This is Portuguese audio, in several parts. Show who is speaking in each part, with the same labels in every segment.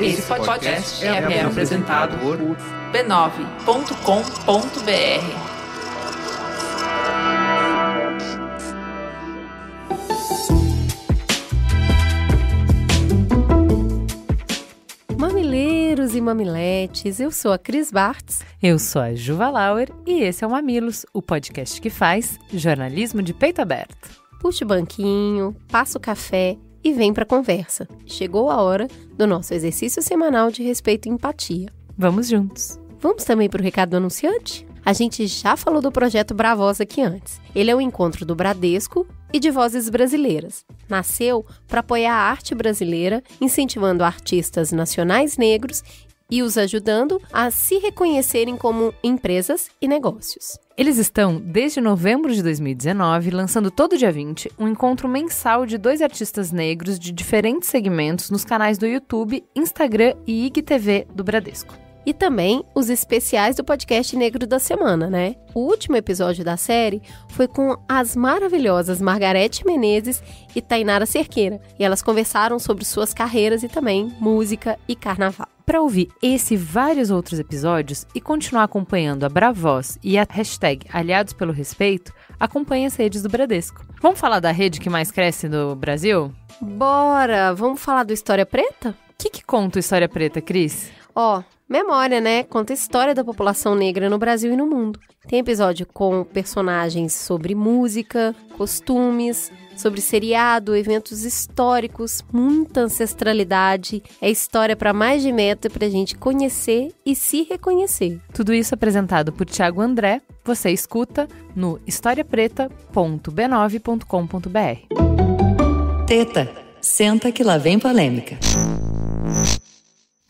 Speaker 1: Esse podcast é, é apresentado por b9.com.br. Mamileiros e mamiletes, eu sou a Cris Bartz. Eu sou a Juva Lauer e
Speaker 2: esse é o Mamilos, o podcast que faz jornalismo de peito aberto.
Speaker 1: Puxe o banquinho, passa o café e vem para a conversa. Chegou a hora do nosso exercício semanal de respeito e empatia. Vamos juntos. Vamos também para o recado do anunciante? A gente já falou do projeto Bravosa aqui antes. Ele é um encontro do Bradesco e de vozes brasileiras. Nasceu para apoiar a arte brasileira, incentivando artistas nacionais negros e os ajudando a se reconhecerem como empresas e negócios.
Speaker 2: Eles estão, desde novembro de 2019, lançando todo dia 20 um encontro mensal de dois artistas negros de diferentes segmentos nos canais do YouTube, Instagram
Speaker 1: e IGTV do Bradesco e também os especiais do podcast Negro da Semana, né? O último episódio da série foi com as maravilhosas Margarete Menezes e Tainara Cerqueira, e elas conversaram sobre suas carreiras e também música e carnaval.
Speaker 2: Para ouvir esse e vários outros episódios e continuar acompanhando a Bravoz e a hashtag Aliados pelo Respeito, acompanhe as redes do Bradesco. Vamos falar da rede que mais cresce no Brasil?
Speaker 1: Bora! Vamos falar do História Preta? O
Speaker 2: que, que conta o História Preta, Cris?
Speaker 1: Ó, oh, Memória, né? Conta a história da população negra no Brasil e no mundo. Tem episódio com personagens sobre música, costumes, sobre seriado, eventos históricos, muita ancestralidade. É história para mais de meta para a gente conhecer e se reconhecer. Tudo isso apresentado por Tiago André.
Speaker 2: Você escuta no historiapreta.b9.com.br. Teta, senta que lá vem polêmica.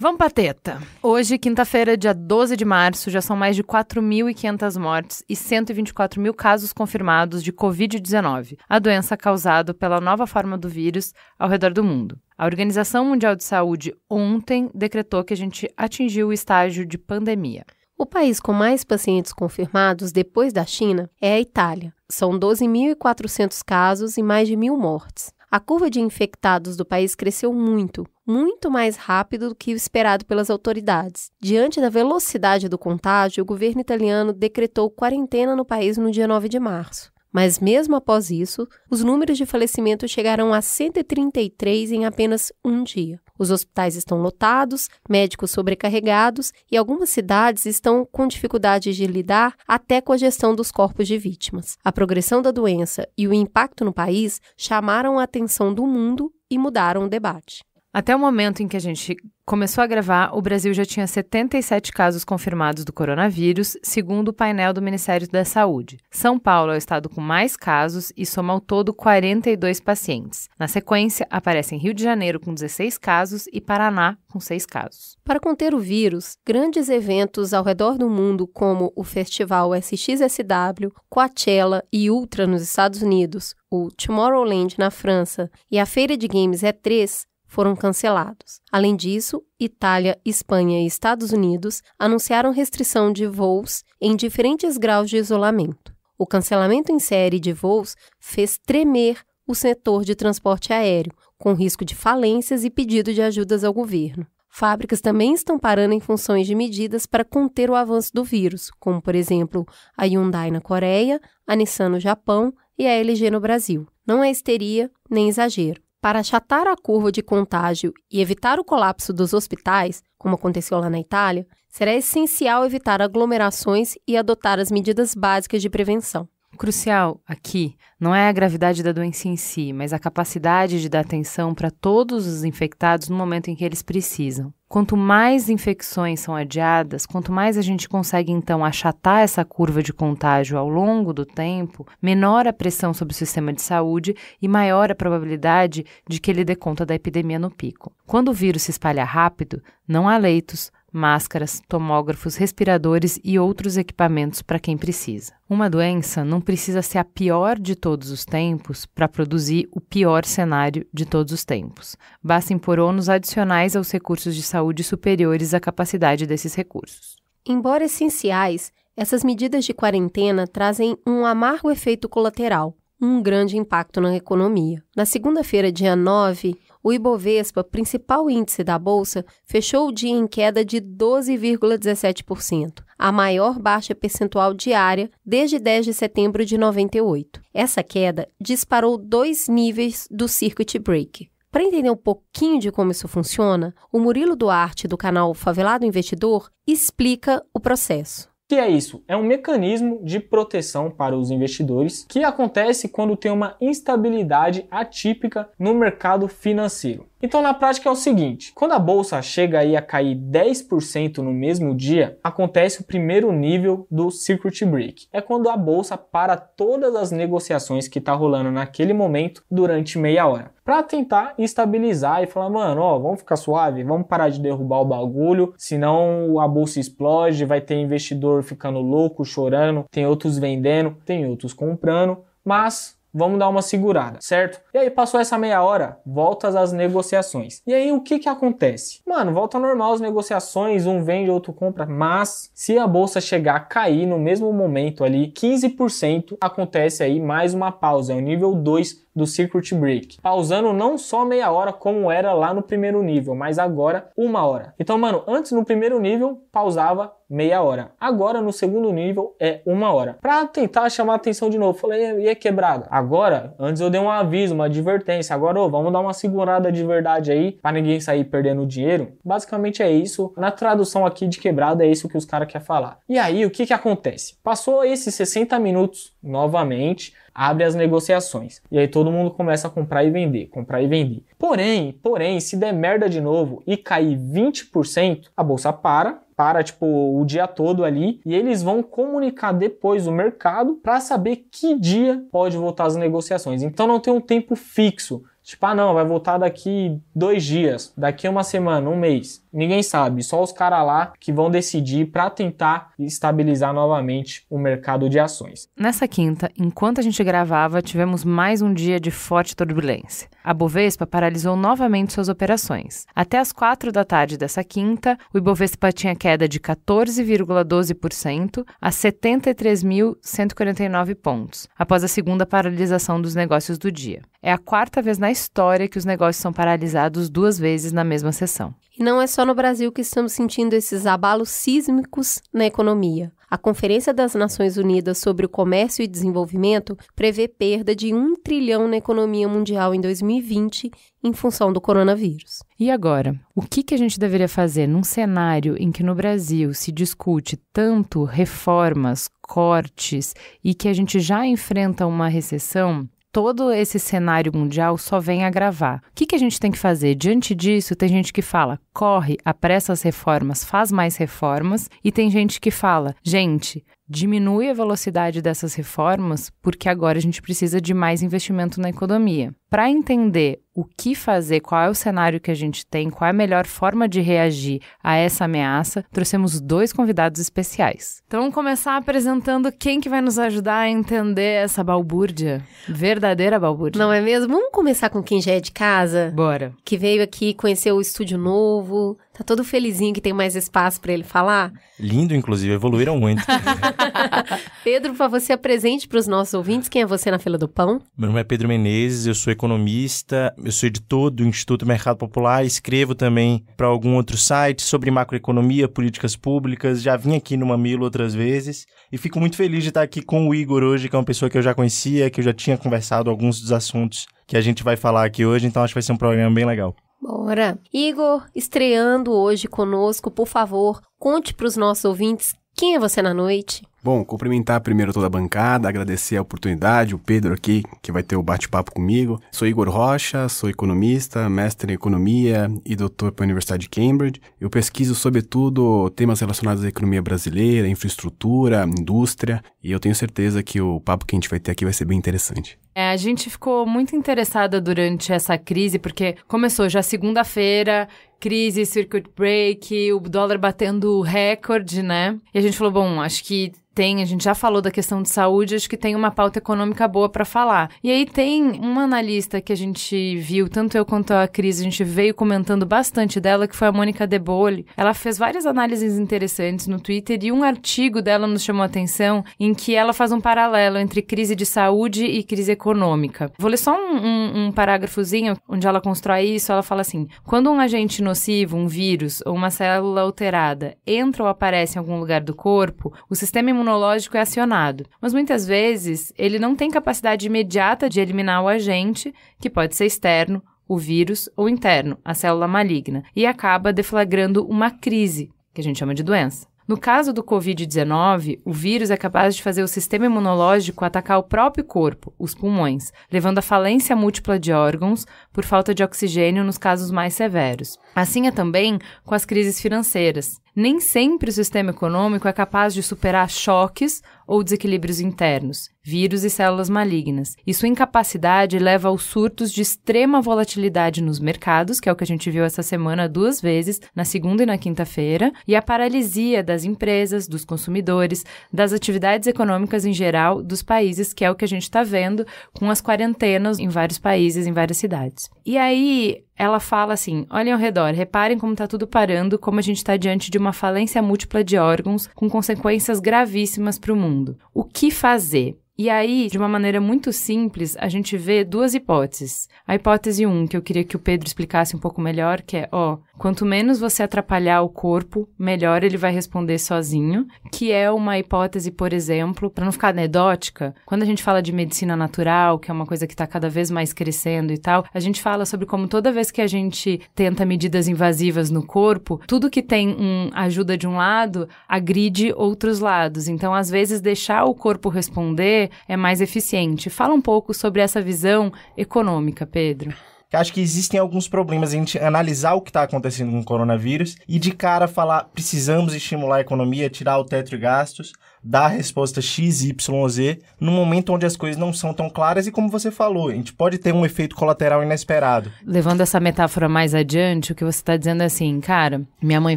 Speaker 2: Vamos pra teta. Hoje, quinta-feira, dia 12 de março, já são mais de 4.500 mortes e 124 mil casos confirmados de Covid-19, a doença causada pela nova forma do vírus ao redor do mundo. A Organização Mundial de Saúde ontem decretou que a gente atingiu o estágio de pandemia.
Speaker 1: O país com mais pacientes confirmados depois da China é a Itália. São 12.400 casos e mais de mil mortes. A curva de infectados do país cresceu muito, muito mais rápido do que o esperado pelas autoridades. Diante da velocidade do contágio, o governo italiano decretou quarentena no país no dia 9 de março. Mas mesmo após isso, os números de falecimentos chegaram a 133 em apenas um dia. Os hospitais estão lotados, médicos sobrecarregados e algumas cidades estão com dificuldades de lidar até com a gestão dos corpos de vítimas. A progressão da doença e o impacto no país chamaram a atenção do mundo e mudaram o debate. Até o momento em que a gente começou a
Speaker 2: gravar, o Brasil já tinha 77 casos confirmados do coronavírus, segundo o painel do Ministério da Saúde. São Paulo é o estado com mais casos e soma ao todo 42 pacientes. Na sequência, aparecem Rio de Janeiro com 16 casos e Paraná com 6 casos.
Speaker 1: Para conter o vírus, grandes eventos ao redor do mundo, como o Festival SXSW, Coachella e Ultra nos Estados Unidos, o Tomorrowland na França e a Feira de Games E3, foram cancelados. Além disso, Itália, Espanha e Estados Unidos anunciaram restrição de voos em diferentes graus de isolamento. O cancelamento em série de voos fez tremer o setor de transporte aéreo, com risco de falências e pedido de ajudas ao governo. Fábricas também estão parando em funções de medidas para conter o avanço do vírus, como, por exemplo, a Hyundai na Coreia, a Nissan no Japão e a LG no Brasil. Não é histeria nem exagero. Para achatar a curva de contágio e evitar o colapso dos hospitais, como aconteceu lá na Itália, será essencial evitar aglomerações e adotar as medidas básicas de prevenção.
Speaker 2: Crucial aqui não é a gravidade da doença em si, mas a capacidade de dar atenção para todos os infectados no momento em que eles precisam. Quanto mais infecções são adiadas, quanto mais a gente consegue então achatar essa curva de contágio ao longo do tempo, menor a pressão sobre o sistema de saúde e maior a probabilidade de que ele dê conta da epidemia no pico. Quando o vírus se espalha rápido, não há leitos, máscaras, tomógrafos, respiradores e outros equipamentos para quem precisa. Uma doença não precisa ser a pior de todos os tempos para produzir o pior cenário de todos os tempos. Basta impor ônus adicionais aos recursos de saúde superiores à capacidade desses recursos.
Speaker 1: Embora essenciais, essas medidas de quarentena trazem um amargo efeito colateral, um grande impacto na economia. Na segunda-feira, dia 9, o Ibovespa, principal índice da bolsa, fechou o dia em queda de 12,17%, a maior baixa percentual diária desde 10 de setembro de 98. Essa queda disparou dois níveis do circuit break. Para entender um pouquinho de como isso funciona, o Murilo Duarte, do canal Favelado Investidor, explica o processo
Speaker 3: que é isso? É um mecanismo de proteção para os investidores que acontece quando tem uma instabilidade atípica no mercado financeiro. Então, na prática é o seguinte: quando a bolsa chega aí a cair 10% no mesmo dia, acontece o primeiro nível do circuit break. É quando a bolsa para todas as negociações que está rolando naquele momento durante meia hora para tentar estabilizar e falar, mano, ó, vamos ficar suave, vamos parar de derrubar o bagulho, senão a bolsa explode, vai ter investidor ficando louco, chorando, tem outros vendendo, tem outros comprando, mas vamos dar uma segurada, certo? E aí passou essa meia hora, voltas às negociações. E aí o que que acontece? Mano, volta normal as negociações, um vende, outro compra, mas se a bolsa chegar a cair no mesmo momento ali, 15%, acontece aí mais uma pausa, é o nível 2 do Circuit Break, pausando não só meia hora como era lá no primeiro nível, mas agora uma hora. Então, mano, antes no primeiro nível pausava meia hora. Agora no segundo nível é uma hora. Para tentar chamar atenção de novo, falei, e é quebrada. Agora, antes eu dei um aviso, uma advertência. Agora, oh, vamos dar uma segurada de verdade aí, para ninguém sair perdendo dinheiro. Basicamente é isso. Na tradução aqui de quebrada é isso que os caras quer falar. E aí, o que que acontece? Passou esses 60 minutos novamente abre as negociações. E aí todo mundo começa a comprar e vender, comprar e vender. Porém, porém, se der merda de novo e cair 20%, a bolsa para para tipo o dia todo ali e eles vão comunicar depois o mercado para saber que dia pode voltar as negociações. Então não tem um tempo fixo Tipo, ah não, vai voltar daqui dois dias, daqui uma semana, um mês. Ninguém sabe, só os caras lá que vão decidir para tentar estabilizar novamente o mercado de ações.
Speaker 2: Nessa quinta, enquanto a gente gravava, tivemos mais um dia de forte turbulência. A Bovespa paralisou novamente suas operações. Até as quatro da tarde dessa quinta, o Ibovespa tinha queda de 14,12% a 73.149 pontos, após a segunda paralisação dos negócios do dia. É a quarta vez na história que os negócios são paralisados duas vezes na mesma sessão.
Speaker 1: E não é só no Brasil que estamos sentindo esses abalos sísmicos na economia. A Conferência das Nações Unidas sobre o Comércio e Desenvolvimento prevê perda de um trilhão na economia mundial em 2020 em função do coronavírus.
Speaker 2: E agora, o que, que a gente deveria fazer num cenário em que no Brasil se discute tanto reformas, cortes e que a gente já enfrenta uma recessão todo esse cenário mundial só vem agravar. O que, que a gente tem que fazer? Diante disso, tem gente que fala, corre, apressa as reformas, faz mais reformas, e tem gente que fala, gente, diminui a velocidade dessas reformas, porque agora a gente precisa de mais investimento na economia. Para entender o que fazer, qual é o cenário que a gente tem, qual é a melhor forma de reagir a essa ameaça, trouxemos dois convidados especiais. Então, vamos começar apresentando quem
Speaker 1: que vai nos ajudar a entender essa balbúrdia, verdadeira balbúrdia. Não é mesmo? Vamos começar com quem já é de casa? Bora. Que veio aqui, conhecer o estúdio novo, Tá todo felizinho que tem mais espaço para ele falar.
Speaker 4: Lindo, inclusive, evoluíram muito.
Speaker 1: Pedro, para você apresente para os nossos ouvintes quem é você na fila do pão.
Speaker 4: Meu nome é Pedro Menezes, eu sou economista, eu sou editor do Instituto Mercado Popular, escrevo também para algum outro site sobre macroeconomia, políticas públicas, já vim aqui no Mamilo outras vezes e fico muito feliz de estar aqui com o Igor hoje, que é uma pessoa que eu já conhecia, que eu já tinha conversado alguns dos assuntos que a gente vai falar aqui hoje, então acho que vai ser um programa bem legal.
Speaker 1: Bora! Igor, estreando hoje conosco, por favor, conte para os nossos ouvintes quem é você na noite?
Speaker 5: Bom, cumprimentar primeiro toda a bancada, agradecer a oportunidade, o Pedro aqui, que vai ter o bate-papo comigo. Sou Igor Rocha, sou economista, mestre em economia e doutor pela Universidade de Cambridge. Eu pesquiso, sobretudo, temas relacionados à economia brasileira, infraestrutura, indústria, e eu tenho certeza que o papo que a gente vai ter aqui vai ser bem interessante.
Speaker 2: É, a gente ficou muito interessada durante essa crise, porque começou já segunda-feira crise, circuit break, o dólar batendo recorde, né? E a gente falou, bom, acho que tem, a gente já falou da questão de saúde, acho que tem uma pauta econômica boa para falar. E aí tem uma analista que a gente viu, tanto eu quanto a Cris, a gente veio comentando bastante dela, que foi a Mônica Debole. Ela fez várias análises interessantes no Twitter e um artigo dela nos chamou a atenção em que ela faz um paralelo entre crise de saúde e crise econômica. Vou ler só um, um, um parágrafozinho onde ela constrói isso. Ela fala assim: quando um agente nocivo, um vírus ou uma célula alterada entra ou aparece em algum lugar do corpo, o sistema imunológico é acionado, mas muitas vezes ele não tem capacidade imediata de eliminar o agente, que pode ser externo, o vírus, ou interno, a célula maligna, e acaba deflagrando uma crise, que a gente chama de doença. No caso do Covid-19, o vírus é capaz de fazer o sistema imunológico atacar o próprio corpo, os pulmões, levando à falência múltipla de órgãos por falta de oxigênio nos casos mais severos. Assim é também com as crises financeiras. Nem sempre o sistema econômico é capaz de superar choques ou desequilíbrios internos, vírus e células malignas, e sua incapacidade leva aos surtos de extrema volatilidade nos mercados, que é o que a gente viu essa semana duas vezes, na segunda e na quinta-feira, e a paralisia das empresas, dos consumidores, das atividades econômicas em geral dos países, que é o que a gente está vendo com as quarentenas em vários países, em várias cidades. E aí, ela fala assim: olhem ao redor, reparem como está tudo parando, como a gente está diante de uma falência múltipla de órgãos, com consequências gravíssimas para o mundo. O que fazer? E aí, de uma maneira muito simples, a gente vê duas hipóteses. A hipótese 1, um, que eu queria que o Pedro explicasse um pouco melhor, que é, ó, quanto menos você atrapalhar o corpo, melhor ele vai responder sozinho, que é uma hipótese, por exemplo, para não ficar anedótica, quando a gente fala de medicina natural, que é uma coisa que está cada vez mais crescendo e tal, a gente fala sobre como toda vez que a gente tenta medidas invasivas no corpo, tudo que tem um ajuda de um lado agride outros lados. Então, às vezes deixar o corpo responder é mais eficiente. Fala um pouco sobre essa visão econômica, Pedro
Speaker 4: acho que existem alguns problemas a gente analisar o que está acontecendo com o coronavírus e de cara falar precisamos estimular a economia, tirar o teto de gastos, dar a resposta X, Y, Z no momento onde as coisas não são tão claras e como você falou, a gente pode ter um efeito colateral inesperado.
Speaker 2: Levando essa metáfora mais adiante, o que você está dizendo é assim, cara, minha mãe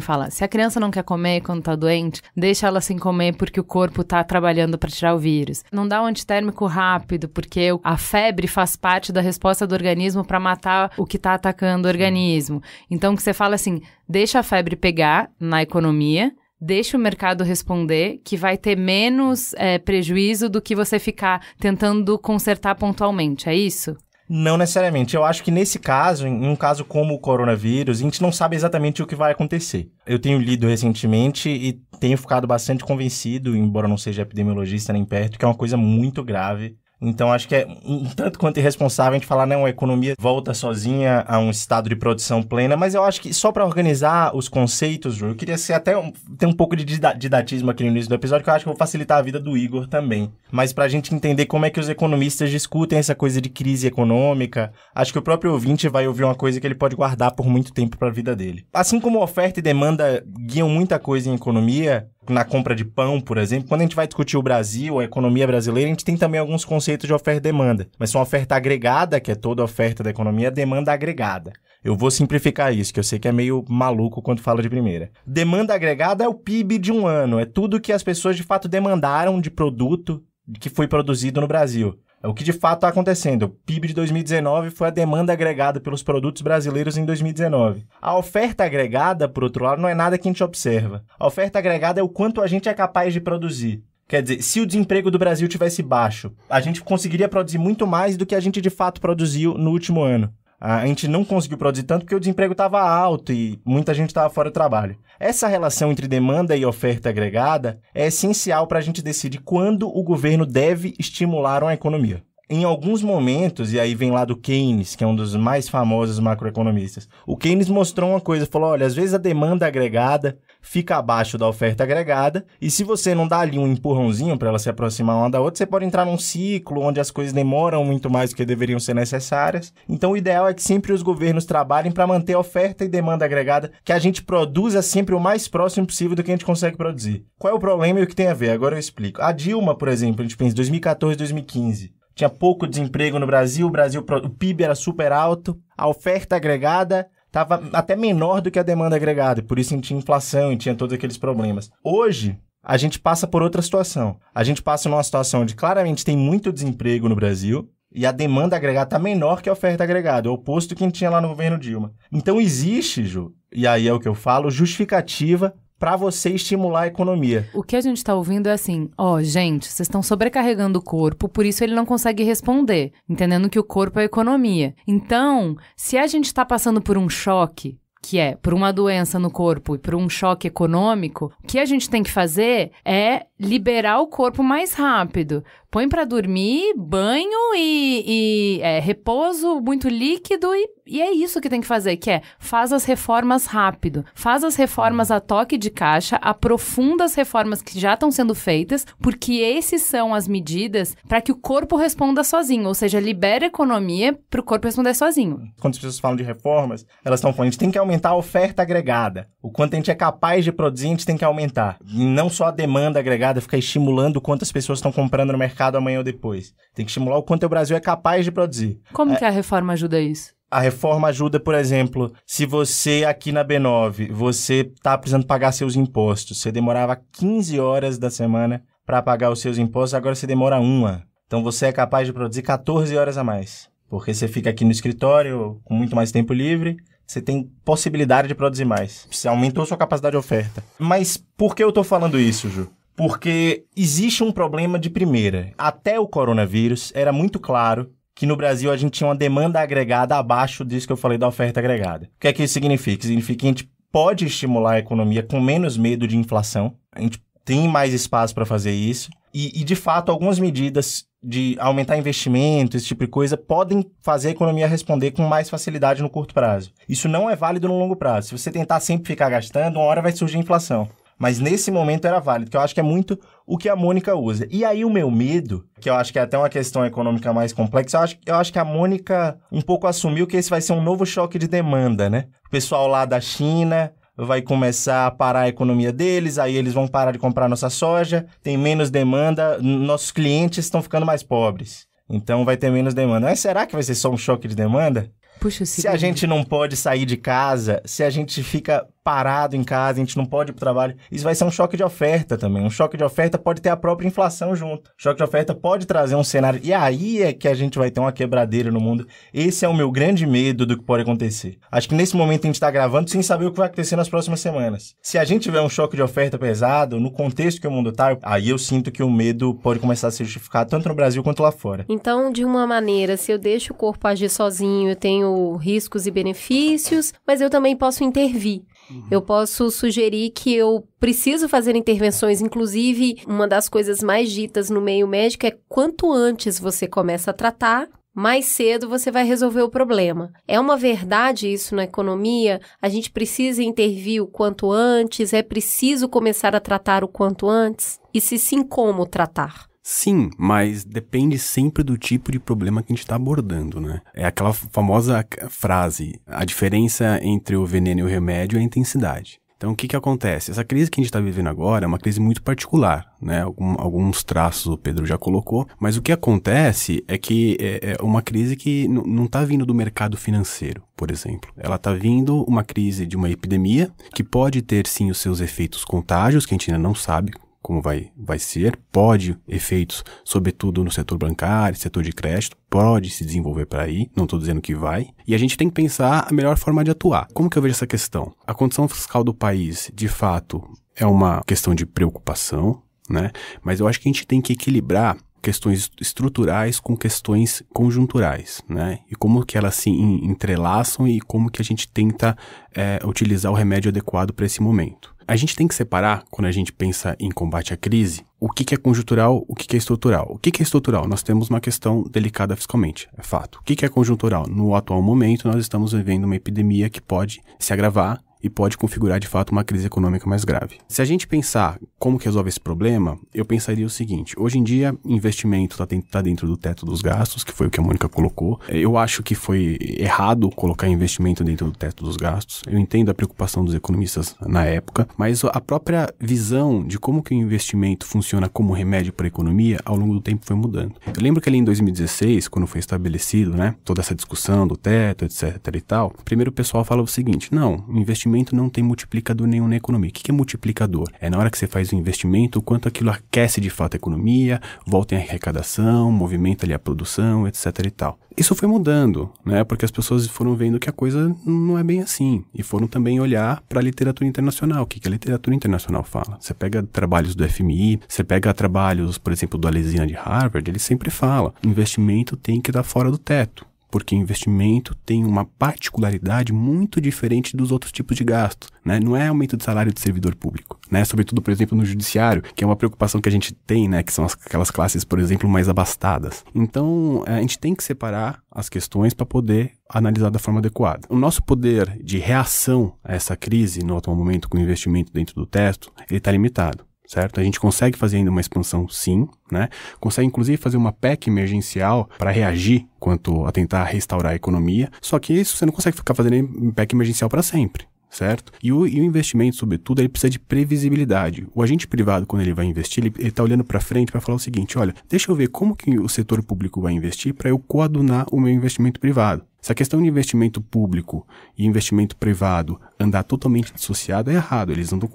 Speaker 2: fala, se a criança não quer comer quando está doente, deixa ela sem comer porque o corpo está trabalhando para tirar o vírus. Não dá um antitérmico rápido porque a febre faz parte da resposta do organismo para matar o que está atacando o organismo. Então o que você fala assim, deixa a febre pegar na economia, deixa o mercado responder, que vai ter menos é, prejuízo do que você ficar tentando consertar pontualmente, é isso?
Speaker 4: Não necessariamente. Eu acho que nesse caso, em um caso como o coronavírus, a gente não sabe exatamente o que vai acontecer. Eu tenho lido recentemente e tenho ficado bastante convencido, embora não seja epidemiologista nem perto, que é uma coisa muito grave então acho que é um tanto quanto irresponsável a gente falar, não, né, a economia volta sozinha a um estado de produção plena, mas eu acho que só para organizar os conceitos, Ju, eu queria ser até um, ter um pouco de didatismo aqui no início do episódio, que eu acho que vou facilitar a vida do Igor também. Mas para a gente entender como é que os economistas discutem essa coisa de crise econômica, acho que o próprio ouvinte vai ouvir uma coisa que ele pode guardar por muito tempo para a vida dele. Assim como oferta e demanda guiam muita coisa em economia, na compra de pão, por exemplo, quando a gente vai discutir o Brasil, a economia brasileira, a gente tem também alguns conceitos de oferta e demanda. Mas são é oferta agregada, que é toda oferta da economia, é demanda agregada. Eu vou simplificar isso, que eu sei que é meio maluco quando fala de primeira. Demanda agregada é o PIB de um ano, é tudo que as pessoas de fato demandaram de produto que foi produzido no Brasil. É o que de fato está acontecendo. O PIB de 2019 foi a demanda agregada pelos produtos brasileiros em 2019. A oferta agregada, por outro lado, não é nada que a gente observa. A oferta agregada é o quanto a gente é capaz de produzir. Quer dizer, se o desemprego do Brasil tivesse baixo, a gente conseguiria produzir muito mais do que a gente de fato produziu no último ano. A gente não conseguiu produzir tanto porque o desemprego estava alto e muita gente estava fora do trabalho. Essa relação entre demanda e oferta agregada é essencial para a gente decidir quando o governo deve estimular uma economia em alguns momentos, e aí vem lá do Keynes, que é um dos mais famosos macroeconomistas, o Keynes mostrou uma coisa, falou, olha, às vezes a demanda agregada fica abaixo da oferta agregada, e se você não dá ali um empurrãozinho para ela se aproximar uma da outra, você pode entrar num ciclo onde as coisas demoram muito mais do que deveriam ser necessárias. Então o ideal é que sempre os governos trabalhem para manter a oferta e demanda agregada, que a gente produza sempre o mais próximo possível do que a gente consegue produzir. Qual é o problema e o que tem a ver? Agora eu explico. A Dilma, por exemplo, a gente pensa em 2014, 2015 tinha pouco desemprego no Brasil, o Brasil o PIB era super alto, a oferta agregada estava até menor do que a demanda agregada, por isso tinha inflação e tinha todos aqueles problemas. Hoje, a gente passa por outra situação. A gente passa numa situação onde claramente tem muito desemprego no Brasil, e a demanda agregada está menor que a oferta agregada, é o oposto que a gente tinha lá no governo Dilma. Então existe, Ju, e aí é o que eu falo, justificativa para você estimular a economia.
Speaker 2: O que a gente está ouvindo é assim: ó, oh, gente, vocês estão sobrecarregando o corpo, por isso ele não consegue responder, entendendo que o corpo é economia. Então, se a gente está passando por um choque, que é por uma doença no corpo e por um choque econômico, o que a gente tem que fazer é liberar o corpo mais rápido põe para dormir, banho e, e é, repouso muito líquido e, e é isso que tem que fazer, que é faz as reformas rápido, faz as reformas a toque de caixa, aprofunda as reformas que já estão sendo feitas, porque esses são as medidas para que o corpo responda sozinho, ou seja, libera a economia para o corpo responder sozinho.
Speaker 4: Quando as pessoas falam de reformas, elas estão falando, a gente tem que aumentar a oferta agregada, o quanto a gente é capaz de produzir, a gente tem que aumentar. não só a demanda agregada, ficar estimulando o quanto as pessoas estão comprando no mercado mercado amanhã ou depois. Tem que estimular o quanto o Brasil é capaz de produzir. Como é... que a reforma ajuda isso? A reforma ajuda, por exemplo, se você aqui na B9, você está precisando pagar seus impostos. Você demorava 15 horas da semana para pagar os seus impostos, agora você demora uma. Então você é capaz de produzir 14 horas a mais. Porque você fica aqui no escritório com muito mais tempo livre, você tem possibilidade de produzir mais. Você aumentou sua capacidade de oferta. Mas por que eu tô falando isso, Ju? porque existe um problema de primeira. Até o coronavírus, era muito claro que no Brasil a gente tinha uma demanda agregada abaixo disso que eu falei da oferta agregada. O que é que isso significa? Significa que a gente pode estimular a economia com menos medo de inflação, a gente tem mais espaço para fazer isso, e, e de fato algumas medidas de aumentar investimento, esse tipo de coisa, podem fazer a economia responder com mais facilidade no curto prazo. Isso não é válido no longo prazo. Se você tentar sempre ficar gastando, uma hora vai surgir inflação. Mas nesse momento era válido, que eu acho que é muito o que a Mônica usa. E aí o meu medo, que eu acho que é até uma questão econômica mais complexa, eu acho, eu acho que a Mônica um pouco assumiu que esse vai ser um novo choque de demanda, né? O pessoal lá da China vai começar a parar a economia deles, aí eles vão parar de comprar nossa soja, tem menos demanda, nossos clientes estão ficando mais pobres. Então vai ter menos demanda. Mas será que vai ser só um choque de demanda? Puxa, se a gente não pode sair de casa, se a gente fica parado em casa, a gente não pode ir para o trabalho. Isso vai ser um choque de oferta também. Um choque de oferta pode ter a própria inflação junto. Choque de oferta pode trazer um cenário. E aí é que a gente vai ter uma quebradeira no mundo. Esse é o meu grande medo do que pode acontecer. Acho que nesse momento a gente está gravando sem saber o que vai acontecer nas próximas semanas. Se a gente tiver um choque de oferta pesado, no contexto que o mundo está, aí eu sinto que o medo pode começar a se justificar tanto no Brasil quanto lá fora.
Speaker 1: Então, de uma maneira, se eu deixo o corpo agir sozinho, eu tenho riscos e benefícios, mas eu também posso intervir. Uhum. Eu posso sugerir que eu preciso fazer intervenções, inclusive, uma das coisas mais ditas no meio médico é quanto antes você começa a tratar, mais cedo você vai resolver o problema. É uma verdade isso na economia? A gente precisa intervir o quanto antes? É preciso começar a tratar o quanto antes? E se sim, como tratar?
Speaker 5: Sim, mas depende sempre do tipo de problema que a gente está abordando, né? É aquela famosa frase: a diferença entre o veneno e o remédio é a intensidade. Então, o que, que acontece? Essa crise que a gente está vivendo agora é uma crise muito particular, né? Algum, alguns traços o Pedro já colocou, mas o que acontece é que é, é uma crise que não está vindo do mercado financeiro, por exemplo. Ela está vindo uma crise de uma epidemia que pode ter sim os seus efeitos contágios, que a gente ainda não sabe como vai, vai ser, pode efeitos, sobretudo no setor bancário, setor de crédito, pode se desenvolver para aí, não estou dizendo que vai, e a gente tem que pensar a melhor forma de atuar. Como que eu vejo essa questão? A condição fiscal do país, de fato, é uma questão de preocupação, né? Mas eu acho que a gente tem que equilibrar questões estruturais com questões conjunturais, né? E como que elas se entrelaçam e como que a gente tenta é, utilizar o remédio adequado para esse momento. A gente tem que separar, quando a gente pensa em combate à crise, o que, que é conjuntural, o que, que é estrutural. O que, que, é estrutural? Nós temos uma questão delicada fiscalmente, é fato. O que, é conjuntural? No atual momento, nós estamos vivendo uma epidemia que pode se agravar e pode configurar de fato uma crise econômica mais grave. Se a gente pensar como que resolve esse problema, eu pensaria o seguinte: hoje em dia, investimento está tá dentro do teto dos gastos, que foi o que a Mônica colocou. Eu acho que foi errado colocar investimento dentro do teto dos gastos. Eu entendo a preocupação dos economistas na época, mas a própria visão de como que o investimento funciona como remédio para a economia ao longo do tempo foi mudando. Eu lembro que ali em 2016, quando foi estabelecido, né, toda essa discussão do teto, etc e tal, primeiro o pessoal falava o seguinte: não, investimento investimento não tem multiplicador nenhum na economia. O que é multiplicador? É na hora que você faz o investimento, o quanto aquilo aquece de fato a economia, volta em arrecadação, movimenta ali a produção, etc e tal. Isso foi mudando, né? Porque as pessoas foram vendo que a coisa não é bem assim e foram também olhar para a literatura internacional, o que, que a literatura internacional fala. Você pega trabalhos do FMI, você pega trabalhos, por exemplo, do Alesina de Harvard, ele sempre fala, investimento tem que dar fora do teto porque investimento tem uma particularidade muito diferente dos outros tipos de gasto. Né? Não é aumento de salário de servidor público, né? sobretudo, por exemplo, no judiciário, que é uma preocupação que a gente tem, né? que são as, aquelas classes, por exemplo, mais abastadas. Então, a gente tem que separar as questões para poder analisar da forma adequada. O nosso poder de reação a essa crise no atual momento com o investimento dentro do teto, ele está limitado certo? A gente consegue fazer ainda uma expansão, sim, né? Consegue inclusive fazer uma PEC emergencial para reagir quanto a tentar restaurar a economia, só que isso você não consegue ficar fazendo PEC emergencial para sempre certo? E o, e o, investimento, sobretudo, ele precisa de previsibilidade. O agente privado, quando ele vai investir, ele está olhando para frente para falar o seguinte: olha, deixa eu ver como que o setor público vai investir para eu coadunar o meu investimento privado. Se a questão de investimento público e investimento privado andar totalmente dissociado, é errado, eles andam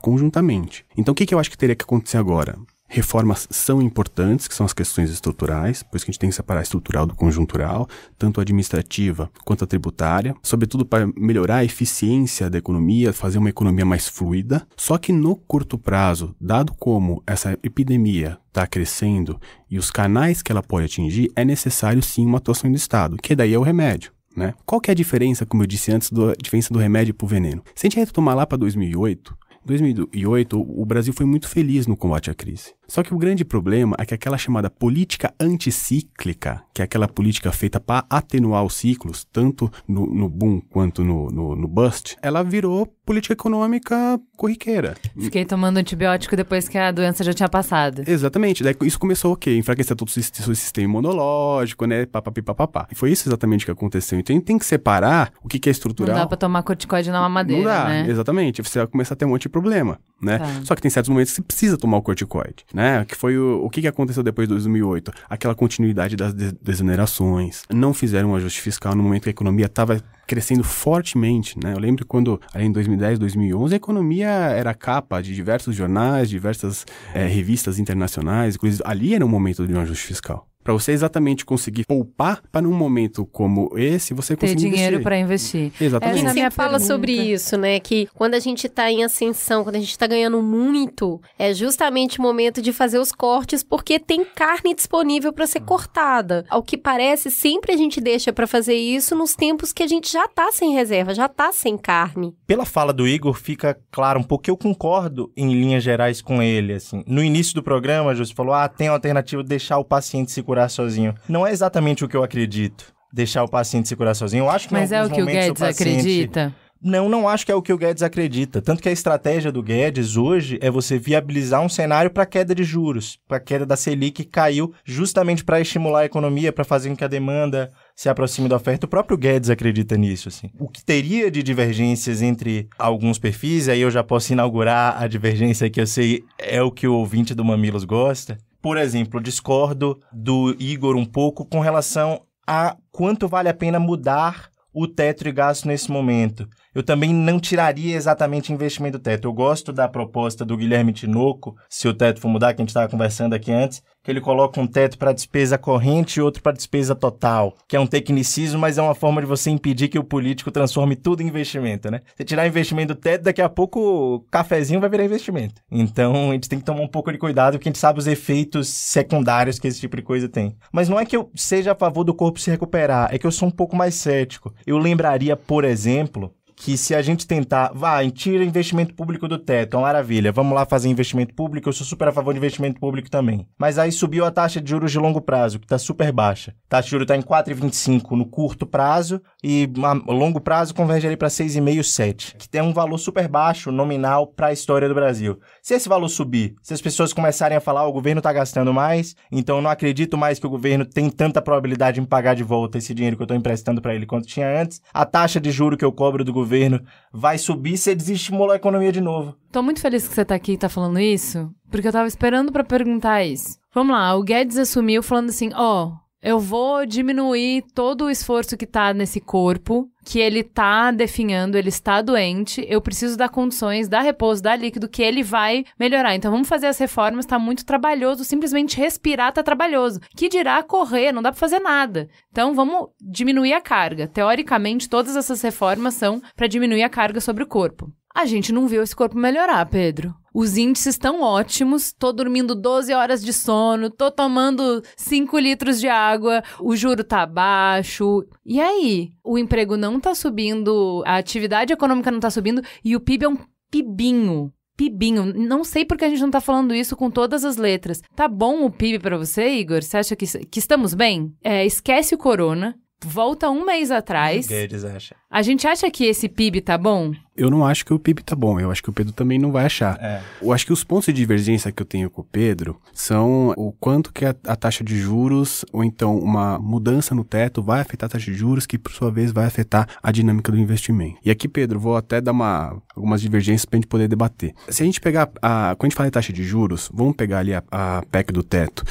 Speaker 5: conjuntamente. Então o que, que eu acho que teria que acontecer agora? Reformas são importantes, que são as questões estruturais, pois que a gente tem que separar a estrutural do conjuntural, tanto a administrativa quanto a tributária, sobretudo para melhorar a eficiência da economia, fazer uma economia mais fluida. Só que no curto prazo, dado como essa epidemia está crescendo e os canais que ela pode atingir, é necessário sim uma atuação do Estado, que daí é o remédio. Né? Qual que é a diferença, como eu disse antes, da diferença do remédio para o veneno? Se a gente retomar lá para 2008, 2008, o Brasil foi muito feliz no combate à crise. Só que o grande problema é que aquela chamada política anticíclica, que é aquela política feita para atenuar os ciclos, tanto no, no boom quanto no, no, no bust, ela virou política econômica corriqueira.
Speaker 2: Fiquei tomando antibiótico depois que a doença já tinha passado.
Speaker 5: Exatamente. Daí isso começou o quê? Enfraquecer todo o seu sistema imunológico, né? Papapipapapá. E foi isso exatamente que aconteceu. Então a gente tem que separar o que, é estrutural. Não dá pra
Speaker 2: tomar corticoide na mamadeira, Não dá, né?
Speaker 5: exatamente. Você vai começar a ter um monte de problema, né? Tá. Só que tem certos momentos que você precisa tomar o corticoide, né? Que foi o, o que, que aconteceu depois de 2008? Aquela continuidade das des desonerações. Não fizeram um ajuste fiscal no momento que a economia estava crescendo fortemente, né? Eu lembro quando, ali em 2010, 2011, a economia era capa de diversos jornais, diversas é, revistas internacionais, inclusive ali era o momento de um ajuste fiscal para você exatamente conseguir poupar para num momento como esse, você ter conseguir dinheiro para investir. Exatamente. Essa a gente
Speaker 1: é sempre fala sobre isso, né? Que quando a gente está em ascensão, quando a gente está ganhando muito, é justamente o momento de fazer os cortes, porque tem carne disponível para ser cortada. Ao que parece, sempre a gente deixa para fazer isso nos tempos que a gente já está sem reserva, já está sem carne.
Speaker 4: Pela fala do Igor, fica claro um pouco que eu concordo em linhas gerais com ele, assim. No início do programa, a Júcia falou, ah, tem alternativa de deixar o paciente se curar curar sozinho. Não é exatamente o que eu acredito. Deixar o paciente se curar sozinho. Eu acho que Mas é o que o Guedes o paciente... acredita. Não, não acho que é o que o Guedes acredita. Tanto que a estratégia do Guedes hoje é você viabilizar um cenário para queda de juros, para queda da Selic que caiu justamente para estimular a economia, para fazer com que a demanda se aproxime da oferta. O próprio Guedes acredita nisso, assim. O que teria de divergências entre alguns perfis, aí eu já posso inaugurar a divergência que eu sei é o que o ouvinte do Mamilos gosta, por exemplo, discordo do Igor um pouco com relação a quanto vale a pena mudar o teto de gasto nesse momento eu também não tiraria exatamente investimento do teto. Eu gosto da proposta do Guilherme Tinoco, se o teto for mudar, que a gente estava conversando aqui antes, que ele coloca um teto para despesa corrente e outro para despesa total, que é um tecnicismo, mas é uma forma de você impedir que o político transforme tudo em investimento, né? Você tirar investimento do teto, daqui a pouco o cafezinho vai virar investimento. Então a gente tem que tomar um pouco de cuidado, porque a gente sabe os efeitos secundários que esse tipo de coisa tem. Mas não é que eu seja a favor do corpo se recuperar, é que eu sou um pouco mais cético. Eu lembraria, por exemplo, que se a gente tentar, vai, tira investimento público do teto, é maravilha, vamos lá fazer investimento público, eu sou super a favor de investimento público também. Mas aí subiu a taxa de juros de longo prazo, que está super baixa. A taxa de juros está em 4,25 no curto prazo e a longo prazo converge ali para 6,5, 7, que tem um valor super baixo nominal para a história do Brasil. Se esse valor subir, se as pessoas começarem a falar, oh, o governo está gastando mais, então não acredito mais que o governo tem tanta probabilidade em pagar de volta esse dinheiro que eu estou emprestando para ele quanto tinha antes, a taxa de juro que eu cobro do governo governo vai subir, você desestimula a economia de novo. Tô
Speaker 2: muito feliz que você tá aqui e tá falando isso, porque eu tava esperando para perguntar isso. Vamos lá, o Guedes assumiu falando assim: ó, oh, eu vou diminuir todo o esforço que tá nesse corpo que ele tá definhando, ele está doente, eu preciso dar condições, dar repouso, dar líquido, que ele vai melhorar. Então vamos fazer as reformas, tá muito trabalhoso, simplesmente respirar tá trabalhoso. Que dirá correr, não dá para fazer nada. Então vamos diminuir a carga. Teoricamente, todas essas reformas são para diminuir a carga sobre o corpo. A gente não viu esse corpo melhorar, Pedro. Os índices estão ótimos, tô dormindo 12 horas de sono, tô tomando 5 litros de água, o juro tá baixo. E aí? o emprego não tá subindo, a atividade econômica não tá subindo e o PIB é um pibinho. Pibinho, não sei porque a gente não tá falando isso com todas as letras. Tá bom o PIB para você, Igor? Você acha que, que estamos bem? É, esquece o corona, volta um mês atrás. Deles acha. A gente acha que esse PIB tá bom?
Speaker 5: Eu não acho que o PIB tá bom. Eu acho que o Pedro também não vai achar. É. Eu acho que os pontos de divergência que eu tenho com o Pedro são o quanto que a, a, taxa de juros ou então uma mudança no teto vai afetar a taxa de juros, que por sua vez vai afetar a dinâmica do investimento. E aqui, Pedro, vou até dar uma, algumas divergências para a gente poder debater. Se a gente pegar a, quando a gente fala em taxa de juros, vamos pegar ali a, a PEC do teto.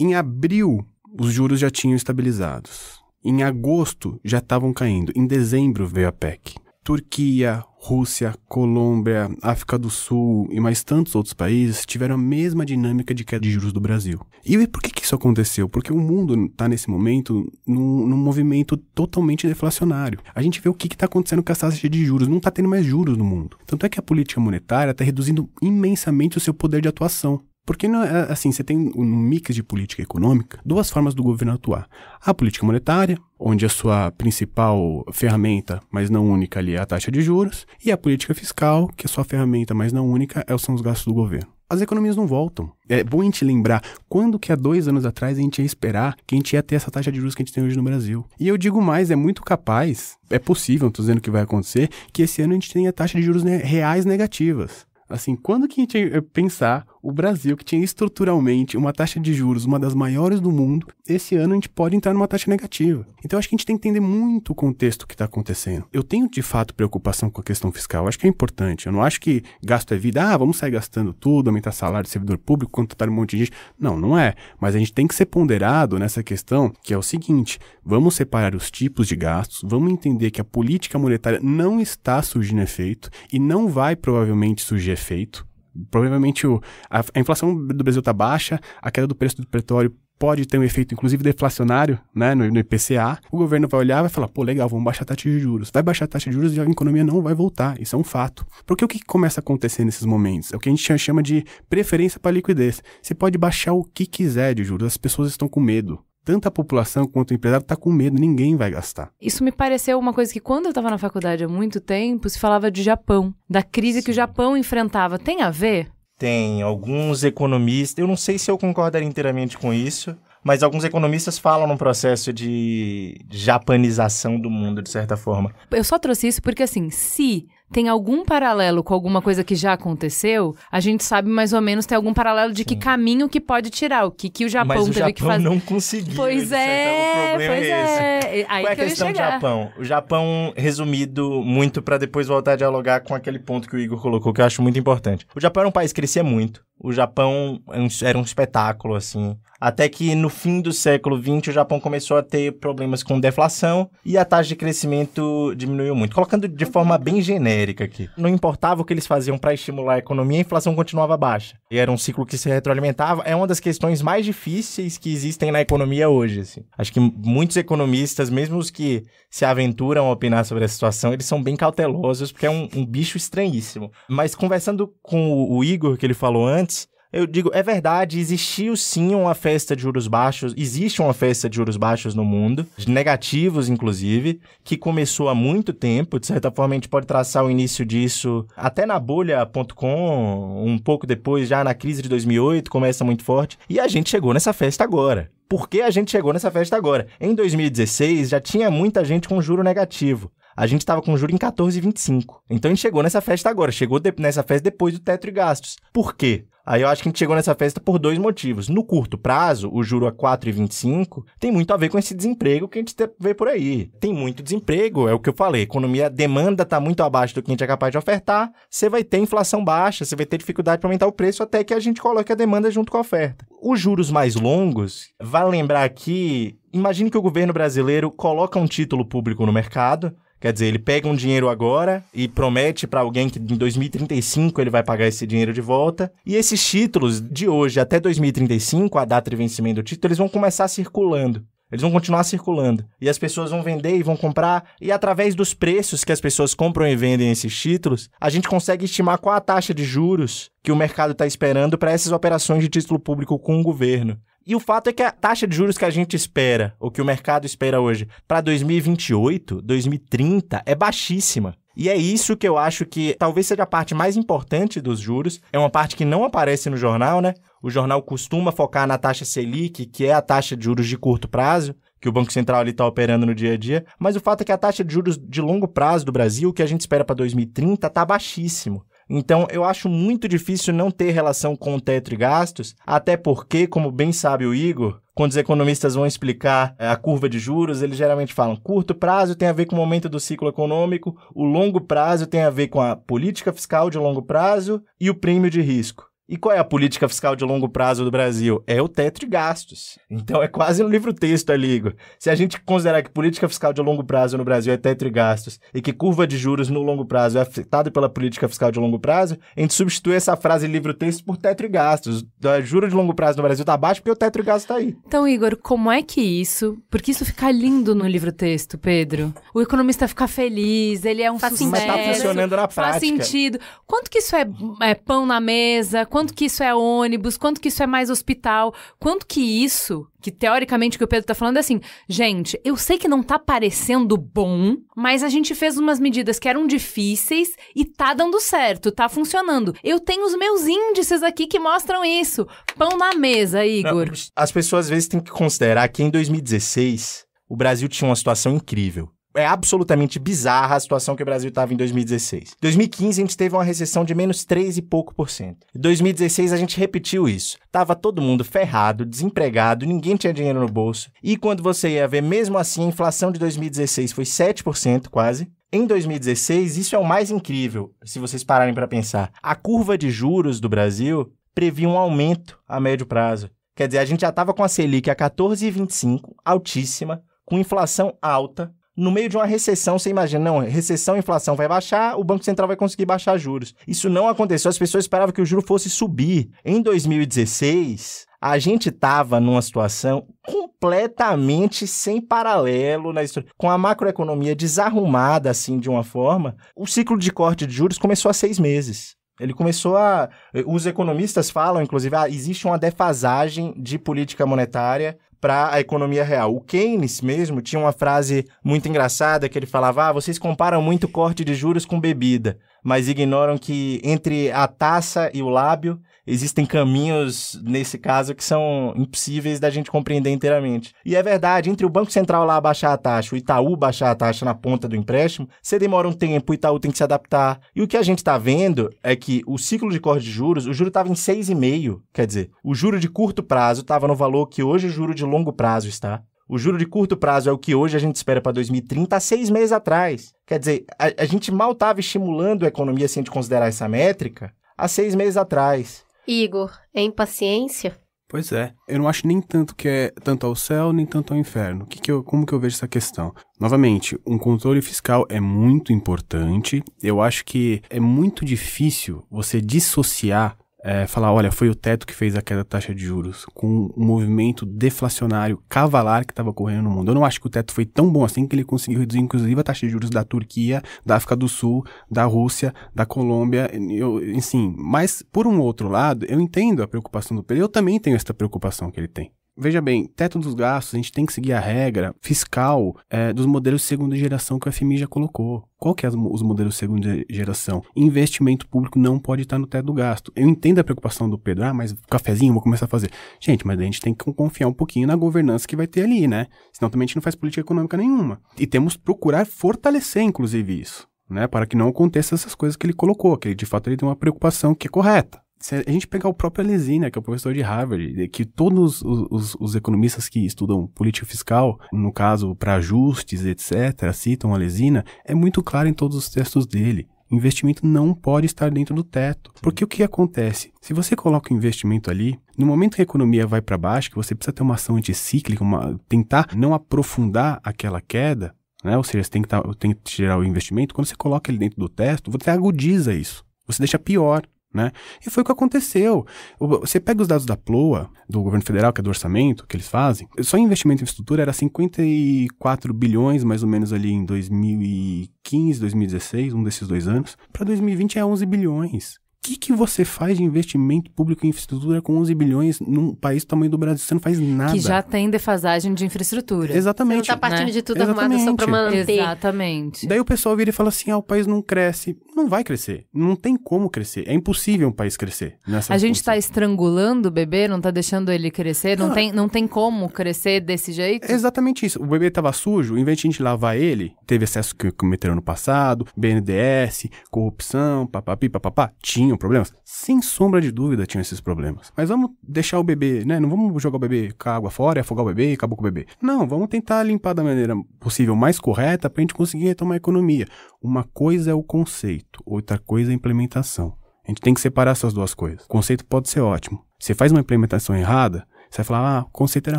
Speaker 5: Em abril, os juros já tinham estabilizados em agosto já estavam caindo, em dezembro veio a PEC. Turquia, Rússia, Colômbia, África do Sul e mais tantos outros países tiveram a mesma dinâmica de queda de juros do Brasil. E por que, que isso aconteceu? Porque o mundo está nesse momento num, num, movimento totalmente deflacionário. A gente vê o que está acontecendo com as taxas de juros. Não está tendo mais juros no mundo. Tanto é que a política monetária está reduzindo imensamente o seu poder de atuação. Porque, é, assim, você tem um mix de política econômica, duas formas do governo atuar. A política monetária, onde a sua principal ferramenta, mas não única ali, é a taxa de juros, e a política fiscal, que a sua ferramenta, mas não única, é, são os gastos do governo. As economias não voltam. É bom a gente lembrar quando que há dois anos atrás a gente ia esperar que a gente ia ter essa taxa de juros que a gente tem hoje no Brasil. E eu digo mais, é muito capaz, é possível, estou dizendo que vai acontecer, que esse ano a gente tenha taxa de juros reais negativas. Assim, quando que a gente ia pensar o Brasil, que tinha estruturalmente uma taxa de juros uma das maiores do mundo, esse ano a gente pode entrar numa taxa negativa. Então acho que a gente tem que entender muito o contexto que está acontecendo. Eu tenho de fato preocupação com a questão fiscal, acho que é importante. Eu não acho que gasto é vida, ah, vamos sair gastando tudo, aumentar salário de servidor público, contratar um monte de gente. Não, não é. Mas a gente tem que ser ponderado nessa questão, que é o seguinte: vamos separar os tipos de gastos, vamos entender que a política monetária não está surgindo efeito e não vai provavelmente surgir efeito. Provavelmente o, a, a inflação do Brasil está baixa, a queda do preço do petróleo pode ter um efeito, inclusive, deflacionário né, no, no IPCA, o governo vai olhar e vai falar, pô, legal, vamos baixar a taxa de juros. Vai baixar a taxa de juros e a economia não vai voltar. Isso é um fato. Porque o que começa a acontecer nesses momentos? É o que a gente chama de preferência para liquidez. Você pode baixar o que quiser de juros, as pessoas estão com medo. Tanta população quanto o empresário está com medo, ninguém vai gastar.
Speaker 2: Isso me pareceu uma coisa que, quando eu estava na faculdade há muito tempo, se falava de Japão, da crise Sim. que o Japão enfrentava. Tem a ver?
Speaker 4: Tem. Alguns economistas, eu não sei se eu concordaria inteiramente com isso, mas alguns economistas falam num processo de japanização do mundo, de certa
Speaker 1: forma.
Speaker 2: Eu só trouxe isso porque, assim, se tem algum paralelo com alguma coisa que já aconteceu, a gente sabe mais ou menos ter algum paralelo de Sim. que caminho que pode tirar, o que, que o Japão Mas o teve Japão que fazer. não
Speaker 4: conseguiu. Pois ah, então é, pois é, é. é. Aí Qual é que a questão do Japão? O Japão resumido muito para depois voltar a dialogar com aquele ponto que o Igor colocou, que eu acho muito importante. O Japão era um país que crescia muito. O Japão é era um espetáculo, assim. Até que no fim do século XX, o Japão começou a ter problemas com deflação e a taxa de crescimento diminuiu muito. Colocando de forma bem genérica, América aqui. Não importava o que eles faziam para estimular a economia, a inflação continuava baixa. E era um ciclo que se retroalimentava. É uma das questões mais difíceis que existem na economia hoje. Assim. Acho que muitos economistas, mesmo os que se aventuram a opinar sobre a situação, eles são bem cautelosos, porque é um, um bicho estranhíssimo. Mas conversando com o Igor, que ele falou antes, eu digo, é verdade, existiu sim uma festa de juros baixos, existe uma festa de juros baixos no mundo, negativos inclusive, que começou há muito tempo, de certa forma a gente pode traçar o início disso até na bolha.com, um pouco depois, já na crise de 2008, começa muito forte, e a gente chegou nessa festa agora por que a gente chegou nessa festa agora. Em 2016 já tinha muita gente com juro negativo. A gente estava com juro em 14,25. Então a gente chegou nessa festa agora, chegou de, nessa festa depois do teto e gastos. Por quê? Aí eu acho que a gente chegou nessa festa por dois motivos. No curto prazo, o juro a 4,25 tem muito a ver com esse desemprego que a gente vê por aí. Tem muito desemprego, é o que eu falei. A economia, a demanda está muito abaixo do que a gente é capaz de ofertar. Você vai ter inflação baixa, você vai ter dificuldade para aumentar o preço até que a gente coloque a demanda junto com a oferta. Os juros mais longos, Vai lembrar que imagine que o governo brasileiro coloca um título público no mercado, Quer dizer, ele pega um dinheiro agora e promete para alguém que em 2035 ele vai pagar esse dinheiro de volta. E esses títulos de hoje até 2035, a data de vencimento do título, eles vão começar circulando. Eles vão continuar circulando. E as pessoas vão vender e vão comprar. E através dos preços que as pessoas compram e vendem esses títulos, a gente consegue estimar qual a taxa de juros que o mercado está esperando para essas operações de título público com o governo. E o fato é que a taxa de juros que a gente espera, ou que o mercado espera hoje, para 2028, 2030, é baixíssima. E é isso que eu acho que talvez seja a parte mais importante dos juros. É uma parte que não aparece no jornal, né? O jornal costuma focar na taxa Selic, que é a taxa de juros de curto prazo, que o Banco Central está operando no dia a dia. Mas o fato é que a taxa de juros de longo prazo do Brasil, que a gente espera para 2030, está baixíssimo. Então, eu acho muito difícil não ter relação com o teto e gastos, até porque, como bem sabe o Igor, quando os economistas vão explicar eh, a curva de juros, eles geralmente falam curto prazo tem a ver com o momento do ciclo econômico, o longo prazo tem a ver com a política fiscal de longo prazo e o prêmio de risco. E qual é a política fiscal de longo prazo do Brasil? É o teto de gastos. Então é quase um livro-texto ali. Se a gente considerar que política fiscal de longo prazo no Brasil é teto de gastos e que curva de juros no longo prazo é afetada pela política fiscal de longo prazo, a gente substitui essa frase livro-texto por teto de gastos. Juro de longo prazo no Brasil está baixo porque o teto de gastos está aí. Então,
Speaker 2: Igor, como é que isso? Porque isso fica lindo no livro-texto, Pedro. O economista fica feliz, ele é um Faz sucesso. Mas está funcionando na prática. Faz sentido. Quanto que isso é, é pão na mesa? quanto que isso é ônibus, quanto que isso é mais hospital, quanto que isso, que teoricamente o que o Pedro tá falando é assim, gente, eu sei que não tá parecendo bom, mas a gente fez umas medidas que eram difíceis e tá dando certo, tá funcionando. Eu tenho os meus índices aqui que mostram isso. Pão na mesa, Igor.
Speaker 4: As pessoas às vezes têm que considerar que em 2016 o Brasil tinha uma situação incrível é absolutamente bizarra a situação que o Brasil estava em 2016. 2015 a gente teve uma recessão de menos 3 e pouco por cento. Em 2016 a gente repetiu isso. Tava todo mundo ferrado, desempregado, ninguém tinha dinheiro no bolso. E quando você ia ver, mesmo assim, a inflação de 2016 foi 7% quase. Em 2016, isso é o mais incrível, se vocês pararem para pensar. A curva de juros do Brasil previa um aumento a médio prazo. Quer dizer, a gente já estava com a Selic a 14,25, altíssima, com inflação alta, no meio de uma recessão, você imagina, não, recessão, inflação vai baixar, o Banco Central vai conseguir baixar juros. Isso não aconteceu, as pessoas esperavam que o juro fosse subir. Em 2016, a gente estava numa situação completamente sem paralelo na história. Com a macroeconomia desarrumada assim de uma forma, o ciclo de corte de juros começou há seis meses. Ele começou a. Eh, os economistas falam, inclusive, ah, existe uma defasagem de política monetária para a economia real. O Keynes mesmo tinha uma frase muito engraçada que ele falava: ah, vocês comparam muito corte de juros com bebida, mas ignoram que entre a taça e o lábio existem caminhos, nesse caso, que são impossíveis da gente compreender inteiramente. E é verdade, entre o Banco Central lá baixar a taxa, o Itaú baixar a taxa na ponta do empréstimo, você demora um tempo, o Itaú tem que se adaptar. E o que a gente está vendo é que o ciclo de corte de juros, o juro estava em 6,5, quer dizer, o juro de curto prazo estava no valor que hoje o juro de longo prazo está. O juro de curto prazo é o que hoje a gente espera para 2030, há seis meses atrás. Quer dizer, a, a gente mal estava estimulando a economia se a gente considerar essa métrica há seis meses atrás.
Speaker 1: Igor, é impaciência?
Speaker 5: Pois é, eu não acho nem tanto que é tanto ao céu, nem tanto ao inferno. Que que eu, como que eu vejo essa questão? Novamente, um controle fiscal é muito importante. Eu acho que é muito difícil você dissociar é, falar, olha, foi o teto que fez a queda da taxa de juros, com um movimento deflacionário cavalar que estava ocorrendo no mundo. Eu não acho que o teto foi tão bom assim que ele conseguiu reduzir, inclusive, a taxa de juros da Turquia, da África do Sul, da Rússia, da Colômbia, eu, enfim. Mas, por um outro lado, eu entendo a preocupação do Pedro, eu também tenho essa preocupação que ele tem. Veja bem, teto dos gastos, a gente tem que seguir a regra fiscal é, dos modelos de segunda geração que o FMI já colocou. Qual que é os modelos de segunda geração? Investimento público não pode estar no teto do gasto. Eu entendo a preocupação do Pedro, ah, mas cafezinho, vou começar a fazer. Gente, mas a gente tem que confiar um pouquinho na governança que vai ter ali, né? Senão também a gente não faz política econômica nenhuma. E temos que procurar fortalecer, inclusive, isso. Né, para que não aconteça essas coisas que ele colocou, que ele, de fato ele tem uma preocupação que é correta se a gente pegar o próprio Alesi, né, que é o professor de Harvard, que todos os, os, os economistas que estudam política fiscal, no caso para ajustes, etc., citam a lesina, né, é muito claro em todos os textos dele. Investimento não pode estar dentro do teto. Sim. Porque o que acontece? Se você coloca o investimento ali, no momento que a economia vai para baixo, que você precisa ter uma ação anticíclica, uma, tentar não aprofundar aquela queda, né? ou seja, você tem que, tá, tem que tirar o investimento, quando você coloca ele dentro do teto, você agudiza isso. Você deixa pior. Né? E foi o que aconteceu. Você pega os dados da PLOA, do governo federal, que é do orçamento, que eles fazem, só investimento em infraestrutura era 54 bilhões, mais ou menos ali em 2015, 2016, um desses dois anos. Para 2020 é 11 bilhões que, que você faz de investimento público em infraestrutura com 11 bilhões num país do tamanho do Brasil? Você não faz nada. Que já tem
Speaker 2: defasagem de infraestrutura. Exatamente. Você não tá partindo né? de tudo Exatamente. arrumado só para manter. Exatamente.
Speaker 5: Daí o pessoal vira e fala assim, ah, o país não cresce. Não vai crescer. Não tem como crescer. É impossível um país crescer. Nessa a gente
Speaker 2: está estrangulando o bebê, não está deixando ele crescer, não, não, tem, não tem como crescer desse jeito?
Speaker 5: exatamente isso. O bebê estava sujo, em vez de a gente lavar ele, teve excesso que cometeram no passado, BNDS, corrupção, papapi, papapá, tinha tinham problemas? Sem sombra de dúvida tinham esses problemas. Mas vamos deixar o bebê, né? Não vamos jogar o bebê com a água fora, afogar o bebê e acabou com o bebê. Não, vamos tentar limpar da maneira possível mais correta para a gente conseguir retomar a economia. Uma coisa é o conceito, outra coisa é a implementação. A gente tem que separar essas duas coisas. O conceito pode ser ótimo. Você faz uma implementação errada, você vai falar, ah, o conceito era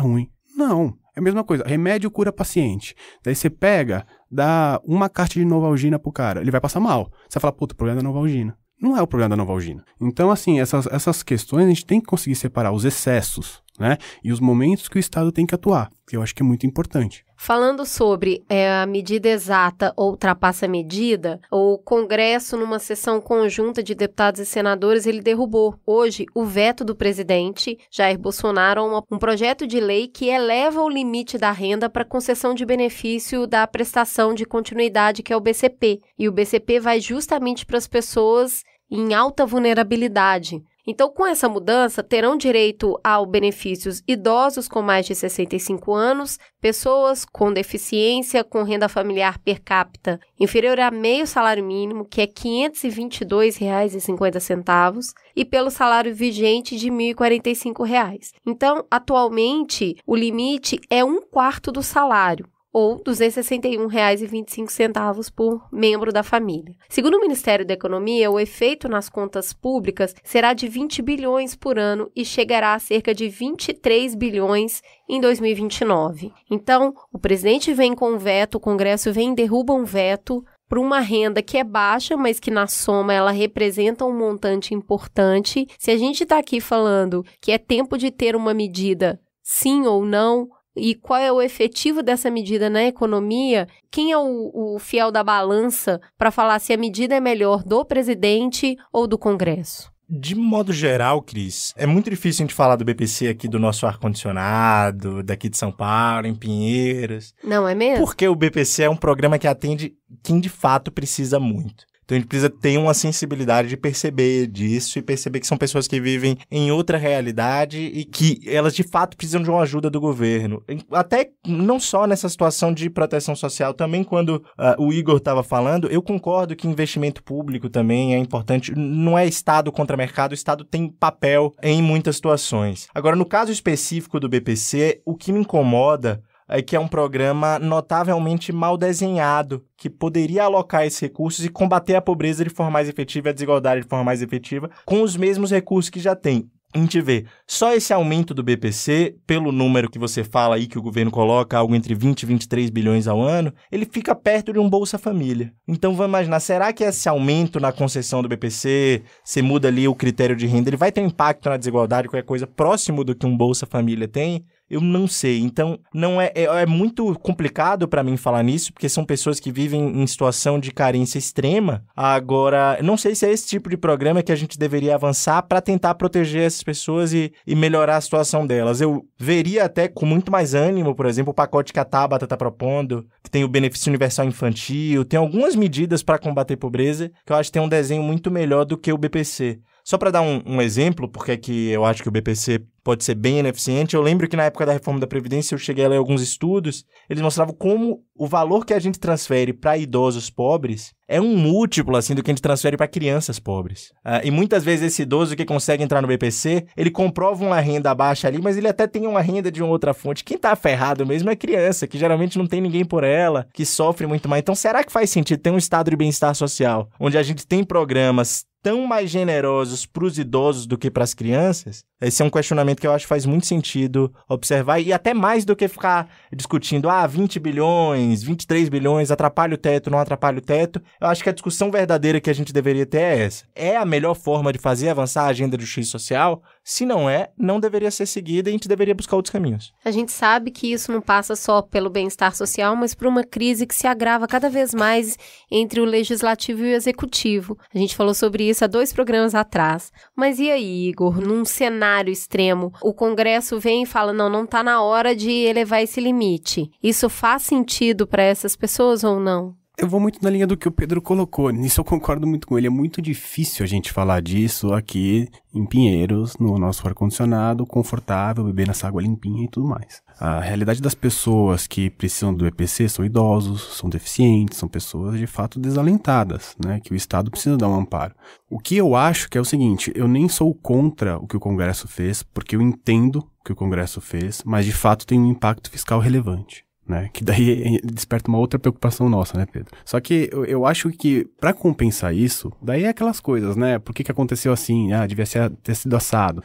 Speaker 5: ruim. Não, é a mesma coisa. Remédio cura paciente. Daí você pega, dá uma carta de Novalgina pro cara. Ele vai passar mal. Você fala, puta, o problema é da Novalgina não é o problema da Novalgina. Então, assim, essas, essas questões a gente tem que conseguir separar os excessos, né? E os momentos que o Estado tem que atuar, que eu acho que é muito importante.
Speaker 1: Falando sobre é, a medida exata ou ultrapassa a medida, o Congresso, numa sessão conjunta de deputados e senadores, ele derrubou hoje o veto do presidente Jair Bolsonaro a um projeto de lei que eleva o limite da renda para concessão de benefício da prestação de continuidade, que é o BCP. E o BCP vai justamente para as pessoas em alta vulnerabilidade, então, com essa mudança, terão direito ao benefícios idosos com mais de 65 anos, pessoas com deficiência com renda familiar per capita inferior a meio salário mínimo, que é R$ 522,50, e pelo salário vigente de R$ 1.045. Então, atualmente, o limite é um quarto do salário ou R$ 261,25 por membro da família. Segundo o Ministério da Economia, o efeito nas contas públicas será de 20 bilhões por ano e chegará a cerca de 23 bilhões em 2029. Então, o presidente vem com um veto, o Congresso vem e derruba um veto para uma renda que é baixa, mas que na soma ela representa um montante importante. Se a gente está aqui falando que é tempo de ter uma medida sim ou não, e qual é o efetivo dessa medida na economia, quem é o, o fiel da balança para falar se a medida é melhor do presidente ou do Congresso? De
Speaker 4: modo geral, Cris, é muito difícil a gente falar do BPC aqui do nosso ar-condicionado, daqui de São Paulo, em Pinheiros.
Speaker 1: Não é mesmo?
Speaker 4: Porque o BPC é um programa que atende quem de fato precisa muito. Então a gente precisa ter uma sensibilidade de perceber disso e perceber que são pessoas que vivem em outra realidade e que elas de fato precisam de uma ajuda do governo. Até não só nessa situação de proteção social, também quando uh, o Igor estava falando, eu concordo que investimento público também é importante. Não é Estado contra mercado, o Estado tem papel em muitas situações. Agora, no caso específico do BPC, o que me incomoda é que é um programa notavelmente mal desenhado, que poderia alocar esses recursos e combater a pobreza de forma mais efetiva e a desigualdade de forma mais efetiva com os mesmos recursos que já tem. A gente vê só esse aumento do BPC, pelo número que você fala aí que o governo coloca, algo entre 20 e 23 bilhões ao ano, ele fica perto de um Bolsa Família. Então vamos imaginar, será que esse aumento na concessão do BPC, se muda ali o critério de renda, ele vai ter impacto na desigualdade, qualquer coisa próximo do que um Bolsa Família tem? Eu não sei. Então, não é, é, é muito complicado para mim falar nisso, porque são pessoas que vivem em situação de carência extrema. Agora, não sei se é esse tipo de programa que a gente deveria avançar para tentar proteger essas pessoas e, e, melhorar a situação delas. Eu veria até com muito mais ânimo, por exemplo, o pacote que a Tabata está propondo, que tem o benefício universal infantil, tem algumas medidas para combater pobreza, que eu acho que tem um desenho muito melhor do que o BPC. Só para dar um, um exemplo, porque é que eu acho que o BPC pode ser bem ineficiente, eu lembro que na época da reforma da Previdência eu cheguei a ler alguns estudos, eles mostravam como o valor que a gente transfere para idosos pobres é um múltiplo assim do que a gente transfere para crianças pobres. Ah, e muitas vezes esse idoso que consegue entrar no BPC, ele comprova uma renda baixa ali, mas ele até tem uma renda de uma outra fonte. Quem está ferrado mesmo é criança, que geralmente não tem ninguém por ela, que sofre muito mais. Então será que faz sentido ter um estado de bem-estar social onde a gente tem programas tão mais generosos para os idosos do que para as crianças? Esse é um questionamento que eu acho que faz muito sentido observar e até mais do que ficar discutindo, ah, 20 bilhões, 23 bilhões, atrapalha o teto, não atrapalha o teto. Eu acho que a discussão verdadeira que a gente deveria ter é essa. É a melhor forma de fazer avançar a agenda do X social? Se não é, não deveria ser seguida e a gente deveria buscar outros caminhos.
Speaker 1: A gente sabe que isso não passa só pelo bem-estar social, mas por uma crise que se agrava cada vez mais entre o legislativo e o executivo. A gente falou sobre isso há dois programas atrás. Mas e aí, Igor, num cenário extremo, o Congresso vem e fala: não, não está na hora de elevar esse limite. Isso faz sentido para essas pessoas ou não?
Speaker 5: Eu vou muito na linha do que o Pedro colocou. Nisso eu concordo muito com ele. É muito difícil a gente falar disso aqui em Pinheiros, no nosso ar-condicionado, confortável, bebendo essa água limpinha e tudo mais. A realidade das pessoas que precisam do EPC são idosos, são deficientes, são pessoas de fato desalentadas, né? Que o Estado precisa dar um amparo. O que eu acho que é o seguinte: eu nem sou contra o que o Congresso fez, porque eu entendo que o Congresso fez, mas de fato tem um impacto fiscal relevante né? Que daí desperta uma outra preocupação nossa, né, Pedro? Só que eu, eu acho que para compensar isso, daí é aquelas coisas, né? Por que, que aconteceu assim? Ah, devia ser, ter sido assado.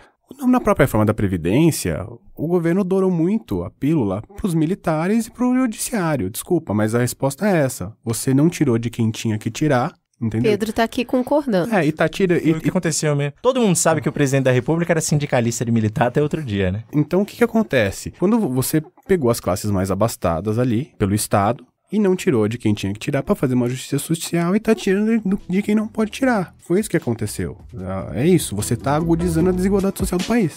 Speaker 5: Na própria reforma da Previdência, o governo dourou muito a pílula para os militares e para o judiciário. Desculpa, mas a resposta é essa. Você não tirou de quem tinha que tirar Entendeu?
Speaker 1: Pedro tá aqui concordando.
Speaker 5: É, Itatira... Foi e, o que aconteceu mesmo. Né? Todo mundo sabe
Speaker 4: que o presidente da república era sindicalista de militar até outro dia, né?
Speaker 5: Então, o que que acontece? Quando você pegou as classes mais abastadas ali, pelo Estado, e não tirou de quem tinha que tirar para fazer uma justiça social e tá tirando de quem não pode tirar. Foi isso que aconteceu. Ah, é isso, você tá agudizando a desigualdade social do país.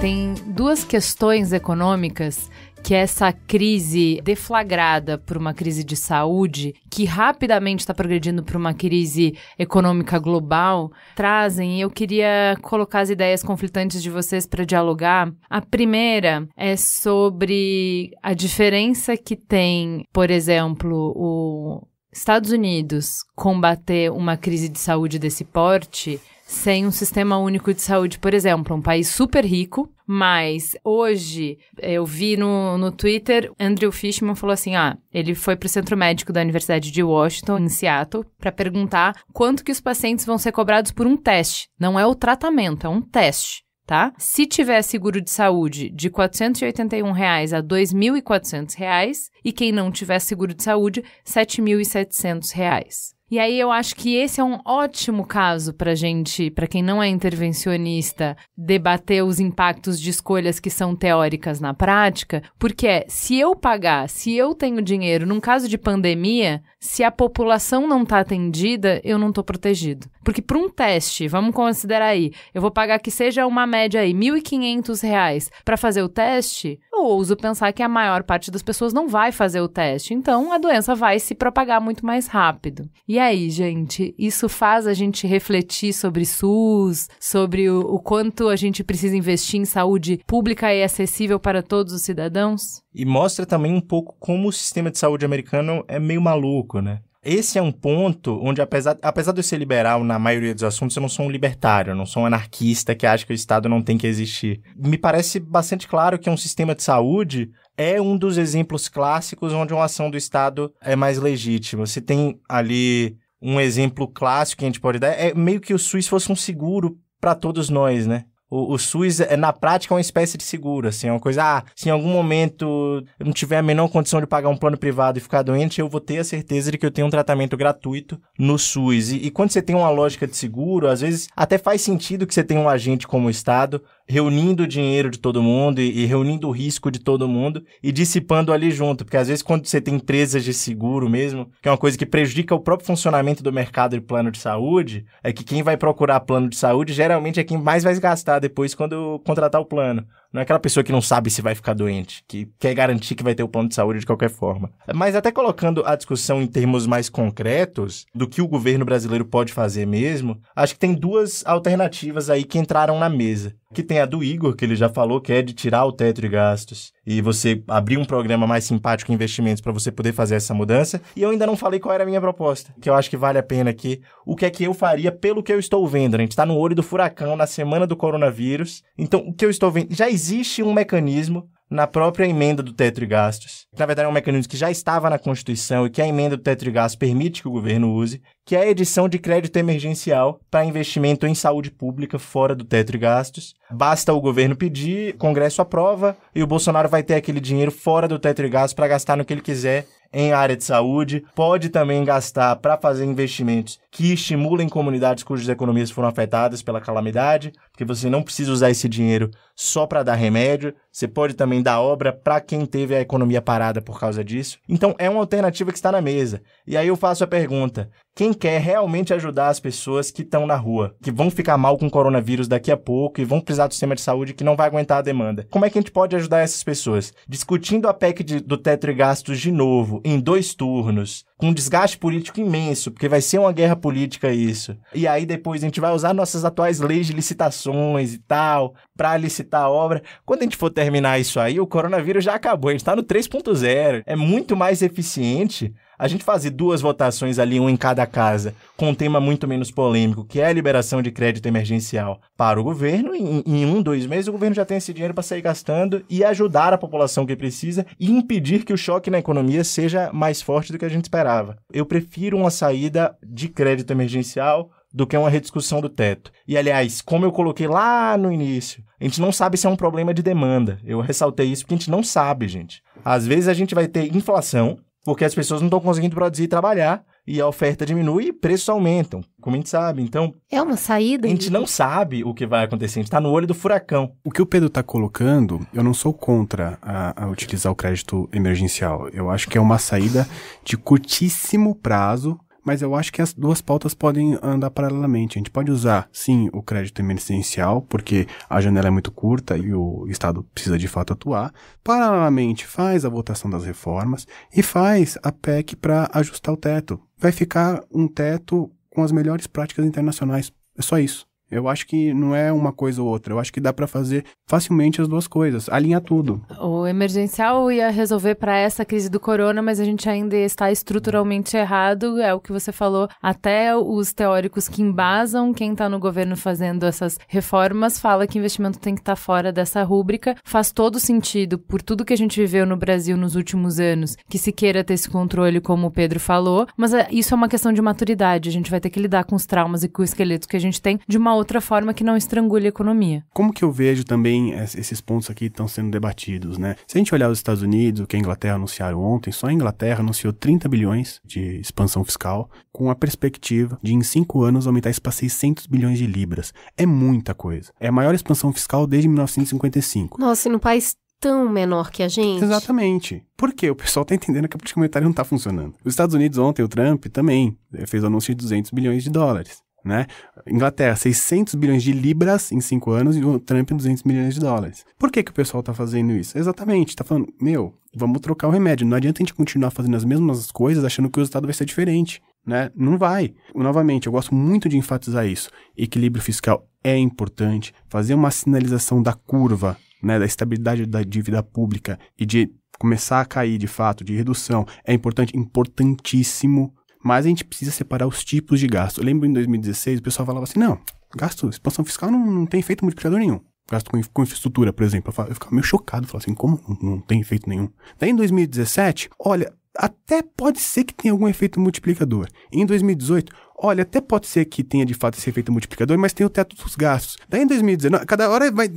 Speaker 2: Tem duas questões econômicas que essa crise deflagrada por uma crise de saúde, que rapidamente está progredindo para uma crise econômica global, trazem. Eu queria colocar as ideias conflitantes de vocês para dialogar. A primeira é sobre a diferença que tem, por exemplo, o Estados Unidos combater uma crise de saúde desse porte sem um sistema único de saúde, por exemplo, um país super rico, mas hoje eu vi no, no Twitter, Andrew Fishman falou assim: ah, ele foi para o centro médico da Universidade de Washington, em Seattle, para perguntar quanto que os pacientes vão ser cobrados por um teste. Não é o tratamento, é um teste. Tá? Se tiver seguro de saúde de R$ 481 reais a R$ 2.400 reais, e quem não tiver seguro de saúde, R$ reais. E aí eu acho que esse é um ótimo caso para gente, para quem não é intervencionista, debater os impactos de escolhas que são teóricas na prática, porque é, se eu pagar, se eu tenho dinheiro, num caso de pandemia, se a população não está atendida, eu não estou protegido. Porque para um teste, vamos considerar aí, eu vou pagar que seja uma média aí, R$ 1.500 para fazer o teste, eu ouso pensar que a maior parte das pessoas não vai fazer o teste, então a doença vai se propagar muito mais rápido. E e aí, gente, isso faz a gente refletir sobre SUS, sobre o, o quanto a gente precisa investir em saúde pública e acessível para todos os cidadãos?
Speaker 4: E mostra também um pouco como o sistema de saúde americano é meio maluco, né? Esse é um ponto onde, apesar, apesar de eu ser liberal na maioria dos assuntos, eu não sou um libertário, eu não sou um anarquista que acha que o Estado não tem que existir. Me parece bastante claro que é um sistema de saúde é um dos exemplos clássicos onde uma ação do Estado é mais legítima. Você tem ali um exemplo clássico que a gente pode dar, é meio que o SUS fosse um seguro para todos nós, né? O, o, SUS, é, na prática, é uma espécie de seguro, assim, é uma coisa, ah, se em algum momento eu não tiver a menor condição de pagar um plano privado e ficar doente, eu vou ter a certeza de que eu tenho um tratamento gratuito no SUS. E, e quando você tem uma lógica de seguro, às vezes até faz sentido que você tenha um agente como o Estado reunindo o dinheiro de todo mundo e, e, reunindo o risco de todo mundo e dissipando ali junto. Porque às vezes quando você tem empresas de seguro mesmo, que é uma coisa que prejudica o próprio funcionamento do mercado de plano de saúde, é que quem vai procurar plano de saúde geralmente é quem mais vai gastar depois quando contratar o plano. Não é aquela pessoa que não sabe se vai ficar doente, que quer garantir que vai ter o plano de saúde de qualquer forma. Mas até colocando a discussão em termos mais concretos do que o governo brasileiro pode fazer mesmo, acho que tem duas alternativas aí que entraram na mesa. Que tem a do Igor, que ele já falou, que é de tirar o teto de gastos e você abrir um programa mais simpático em investimentos para você poder fazer essa mudança. E eu ainda não falei qual era a minha proposta, que eu acho que vale a pena aqui. O que é que eu faria pelo que eu estou vendo? A gente está no olho do furacão, na semana do coronavírus. Então, o que eu estou vendo? Já existe um mecanismo na própria emenda do teto de gastos. Na verdade, é um mecanismo que já estava na Constituição e que a emenda do teto de gastos permite que o governo use, que é a edição de crédito emergencial para investimento em saúde pública fora do teto de gastos. Basta o governo pedir, o Congresso aprova e o Bolsonaro vai ter aquele dinheiro fora do teto de gastos para gastar no que ele quiser em área de saúde, pode também gastar para fazer investimentos que estimulem comunidades cujas economias foram afetadas pela calamidade, porque você não precisa usar esse dinheiro só para dar remédio, você pode também dar obra para quem teve a economia parada por causa disso. Então é uma alternativa que está na mesa. E aí eu faço a pergunta: quem quer realmente ajudar as pessoas que estão na rua, que vão ficar mal com o coronavírus daqui a pouco e vão precisar do sistema de saúde que não vai aguentar a demanda? Como é que a gente pode ajudar essas pessoas? Discutindo a PEC de, do teto gastos de novo, em dois turnos, com um desgaste político imenso, porque vai ser uma guerra política isso. E aí depois a gente vai usar nossas atuais leis de licitações e tal, para licitar a obra. Quando a gente for terminar isso aí, o coronavírus já acabou, a gente tá no 3.0. É muito mais eficiente a gente fazer duas votações ali, um em cada casa, com um tema muito menos polêmico, que é a liberação de crédito emergencial para o governo, em, em um, dois meses o governo já tem esse dinheiro para sair gastando e ajudar a população que precisa e impedir que o choque na economia seja mais forte do que a gente esperava. Eu prefiro uma saída de crédito emergencial do que uma rediscussão do teto. E aliás, como eu coloquei lá no início, a gente não sabe se é um problema de demanda. Eu ressaltei isso porque a gente não sabe, gente. Às vezes a gente vai ter inflação porque as pessoas não estão conseguindo produzir e trabalhar, e a oferta diminui e preços aumentam, como a gente sabe. Então.
Speaker 1: É uma saída. A gente não
Speaker 4: sabe o que vai acontecer, a gente está
Speaker 5: no olho do furacão. O que o Pedro está colocando, eu não sou contra a, a utilizar o crédito emergencial. Eu acho que é uma saída de curtíssimo prazo mas eu acho que as duas pautas podem andar paralelamente. A gente pode usar, sim, o crédito emergencial, porque a janela é muito curta e o Estado precisa de fato atuar. Paralelamente, faz a votação das reformas e faz a PEC para ajustar o teto. Vai ficar um teto com as melhores práticas internacionais. É só isso. Eu acho que não é uma coisa ou outra. Eu acho que dá para fazer facilmente as duas coisas, alinhar tudo.
Speaker 2: O emergencial ia resolver para essa crise do corona, mas a gente ainda está estruturalmente errado. É o que você falou. Até os teóricos que embasam quem está no governo fazendo essas reformas fala que investimento tem que estar tá fora dessa rúbrica. Faz todo sentido por tudo que a gente viveu no Brasil nos últimos anos, que se queira ter esse controle, como o Pedro falou. Mas é, isso é uma questão de maturidade. A gente vai ter que lidar com os traumas e com os esqueletos que a gente tem de uma outra forma que não estrangule a economia.
Speaker 5: Como que eu vejo também esses pontos aqui estão sendo debatidos, né? Se a gente olhar os Estados Unidos, o que a Inglaterra anunciaram ontem, só a Inglaterra anunciou 30 bilhões de expansão fiscal, com a perspectiva de em cinco anos aumentar isso para 600 bilhões de libras. É muita coisa. É a maior expansão fiscal desde 1955.
Speaker 1: Nossa, e no país tão menor que a gente. Exatamente.
Speaker 5: Por quê? O pessoal está entendendo que a política monetária não está funcionando. Os Estados Unidos ontem, o Trump também eh, fez o anúncio de 200 bilhões de dólares né? Inglaterra, 600 bilhões de libras em 5 anos e o Trump 200 milhões de dólares. Por que, que o pessoal está fazendo isso? Exatamente, está falando, meu, vamos trocar o remédio. Não adianta a gente continuar fazendo as mesmas coisas achando que o resultado vai ser diferente, né? Não vai. Novamente, eu gosto muito de enfatizar isso. Equilíbrio fiscal é importante, fazer uma sinalização da curva, né, da estabilidade da dívida pública e de começar a cair de fato, de redução, é importante, importantíssimo mas a gente precisa separar os tipos de gasto. Eu lembro em 2016, o pessoal falava assim: não, gasto, expansão fiscal não, não tem efeito multiplicador nenhum. Gasto com, com infraestrutura, por exemplo. Eu, ficava meio chocado, falava assim: como não, não tem efeito nenhum? Daí em 2017, olha, até pode ser que tenha algum efeito multiplicador. Em 2018, olha, até pode ser que tenha de fato esse efeito multiplicador, mas tem o teto dos gastos. Daí em 2019, cada hora vai.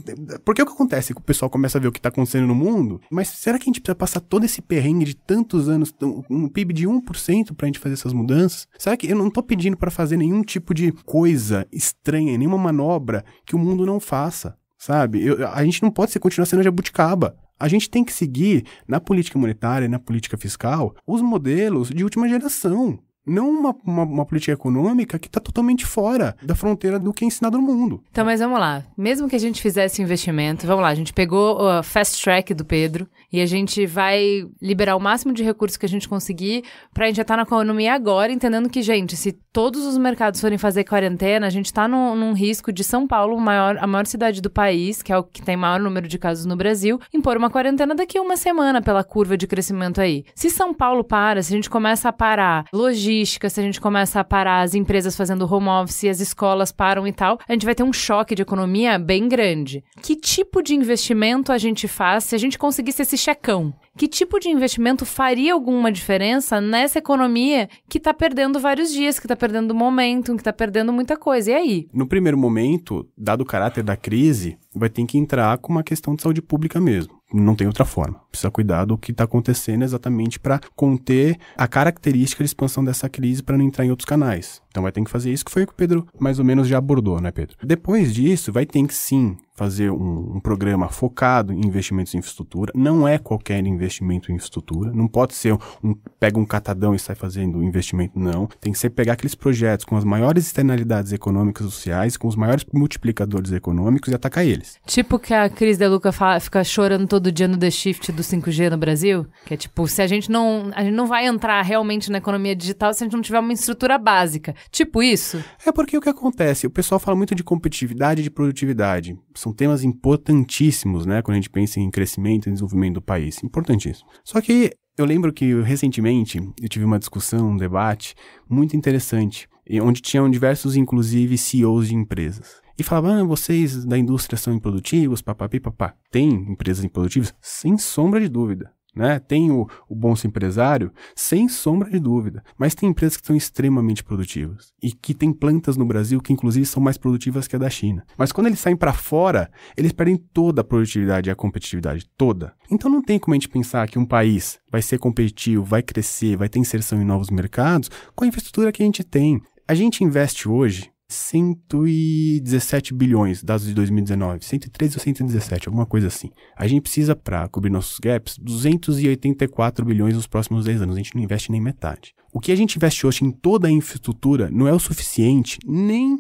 Speaker 5: Porque é o que acontece? O pessoal começa a ver o que está acontecendo no mundo, mas será que a gente precisa passar todo esse perrengue de tantos anos, um PIB de 1% para a gente fazer essas mudanças? Será que eu não estou pedindo para fazer nenhum tipo de coisa estranha, nenhuma manobra que o mundo não faça? Sabe? Eu, a gente não pode ser, continuar sendo jabuticaba. A gente tem que seguir, na política monetária na política fiscal, os modelos de última geração não uma, uma, uma, política econômica que está totalmente fora da fronteira do que é ensinado no mundo.
Speaker 2: Então, mas vamos lá. Mesmo que a gente fizesse investimento, vamos lá, a gente pegou o fast track do Pedro e a gente vai liberar o máximo de recursos que a gente conseguir para a gente estar tá na economia agora, entendendo que, gente, se todos os mercados forem fazer quarentena, a gente está num, num, risco de São Paulo, maior, a maior cidade do país, que é o que tem maior número de casos no Brasil, impor uma quarentena daqui a uma semana pela curva de crescimento aí. Se São Paulo para, se a gente começa a parar logística, logística, se a gente começa a parar as empresas fazendo home office, as escolas param e tal, a gente vai ter um choque de economia bem grande. Que tipo de investimento a gente faz se a gente conseguisse esse checão? Que tipo de investimento faria alguma diferença nessa economia que está perdendo vários dias, que está perdendo momento, que está perdendo muita coisa? E aí?
Speaker 5: No primeiro momento, dado o caráter da crise, vai ter que entrar com uma questão de saúde pública mesmo não tem outra forma. Precisa cuidar do que está acontecendo exatamente para conter a característica de expansão dessa crise para não entrar em outros canais. Então vai ter que fazer isso, que foi o que o Pedro mais ou menos já abordou, né, Pedro? Depois disso, vai ter que sim fazer um, um, programa focado em investimentos em infraestrutura. Não é qualquer investimento em infraestrutura. Não pode ser um, um, pega um catadão e sai fazendo investimento, não. Tem que ser pegar aqueles projetos com as maiores externalidades econômicas e sociais, com os maiores multiplicadores econômicos e atacar eles.
Speaker 2: Tipo que a Cris De Luca fala, fica chorando todo dia no The Shift do 5G no Brasil, que é tipo, se a gente não, a gente não vai entrar realmente na economia digital se a gente não tiver uma estrutura básica.
Speaker 5: Tipo isso? É porque o que acontece? O pessoal fala muito de competitividade e de produtividade. São temas importantíssimos, né? Quando a gente pensa em crescimento e desenvolvimento do país. Importantíssimo. Só que eu lembro que recentemente eu tive uma discussão, um debate muito interessante, onde tinham diversos, inclusive, CEOs de empresas. E falavam, ah, vocês da indústria são improdutivos, papapi, papá. Tem empresas improdutivas? Sem sombra de dúvida. Né? Tem o, o bom empresário, sem sombra de dúvida, mas tem empresas que são extremamente produtivas e que tem plantas no Brasil que, inclusive, são mais produtivas que a da China. Mas quando eles saem para fora, eles perdem toda a produtividade e a competitividade, toda. Então não tem como a gente pensar que um país vai ser competitivo, vai crescer, vai ter inserção em novos mercados com a infraestrutura que a gente tem. A gente investe hoje 117 bilhões, dados de 2019, 113 ou 117, alguma coisa assim. A gente precisa, para cobrir nossos gaps, 284 bilhões nos próximos 10 anos. A gente não investe nem metade. O que a gente investe hoje em toda a infraestrutura não é o suficiente nem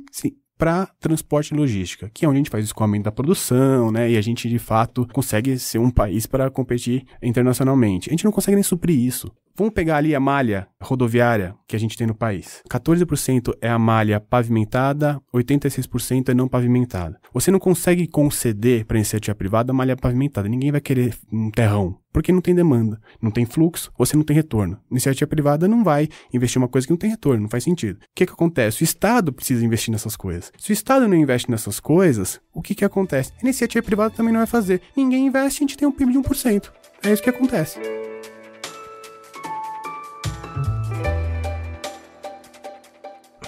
Speaker 5: para transporte e logística, que é onde a gente faz o escoamento da produção, né? E a gente de fato consegue ser um país para competir internacionalmente. A gente não consegue nem suprir isso. Vamos pegar ali a malha rodoviária que a gente tem no país. 14% é a malha pavimentada, 86% é não pavimentada. Você não consegue conceder para iniciativa privada a malha pavimentada. Ninguém vai querer um terrão, porque não tem demanda, não tem fluxo, você não tem retorno. Iniciativa privada não vai investir uma coisa que não tem retorno, não faz sentido. O que, que acontece? O Estado precisa investir nessas coisas. Se o Estado não investe nessas coisas, o que, que acontece? A iniciativa privada também não vai fazer. Ninguém investe, a gente tem um PIB de 1%. É isso que acontece.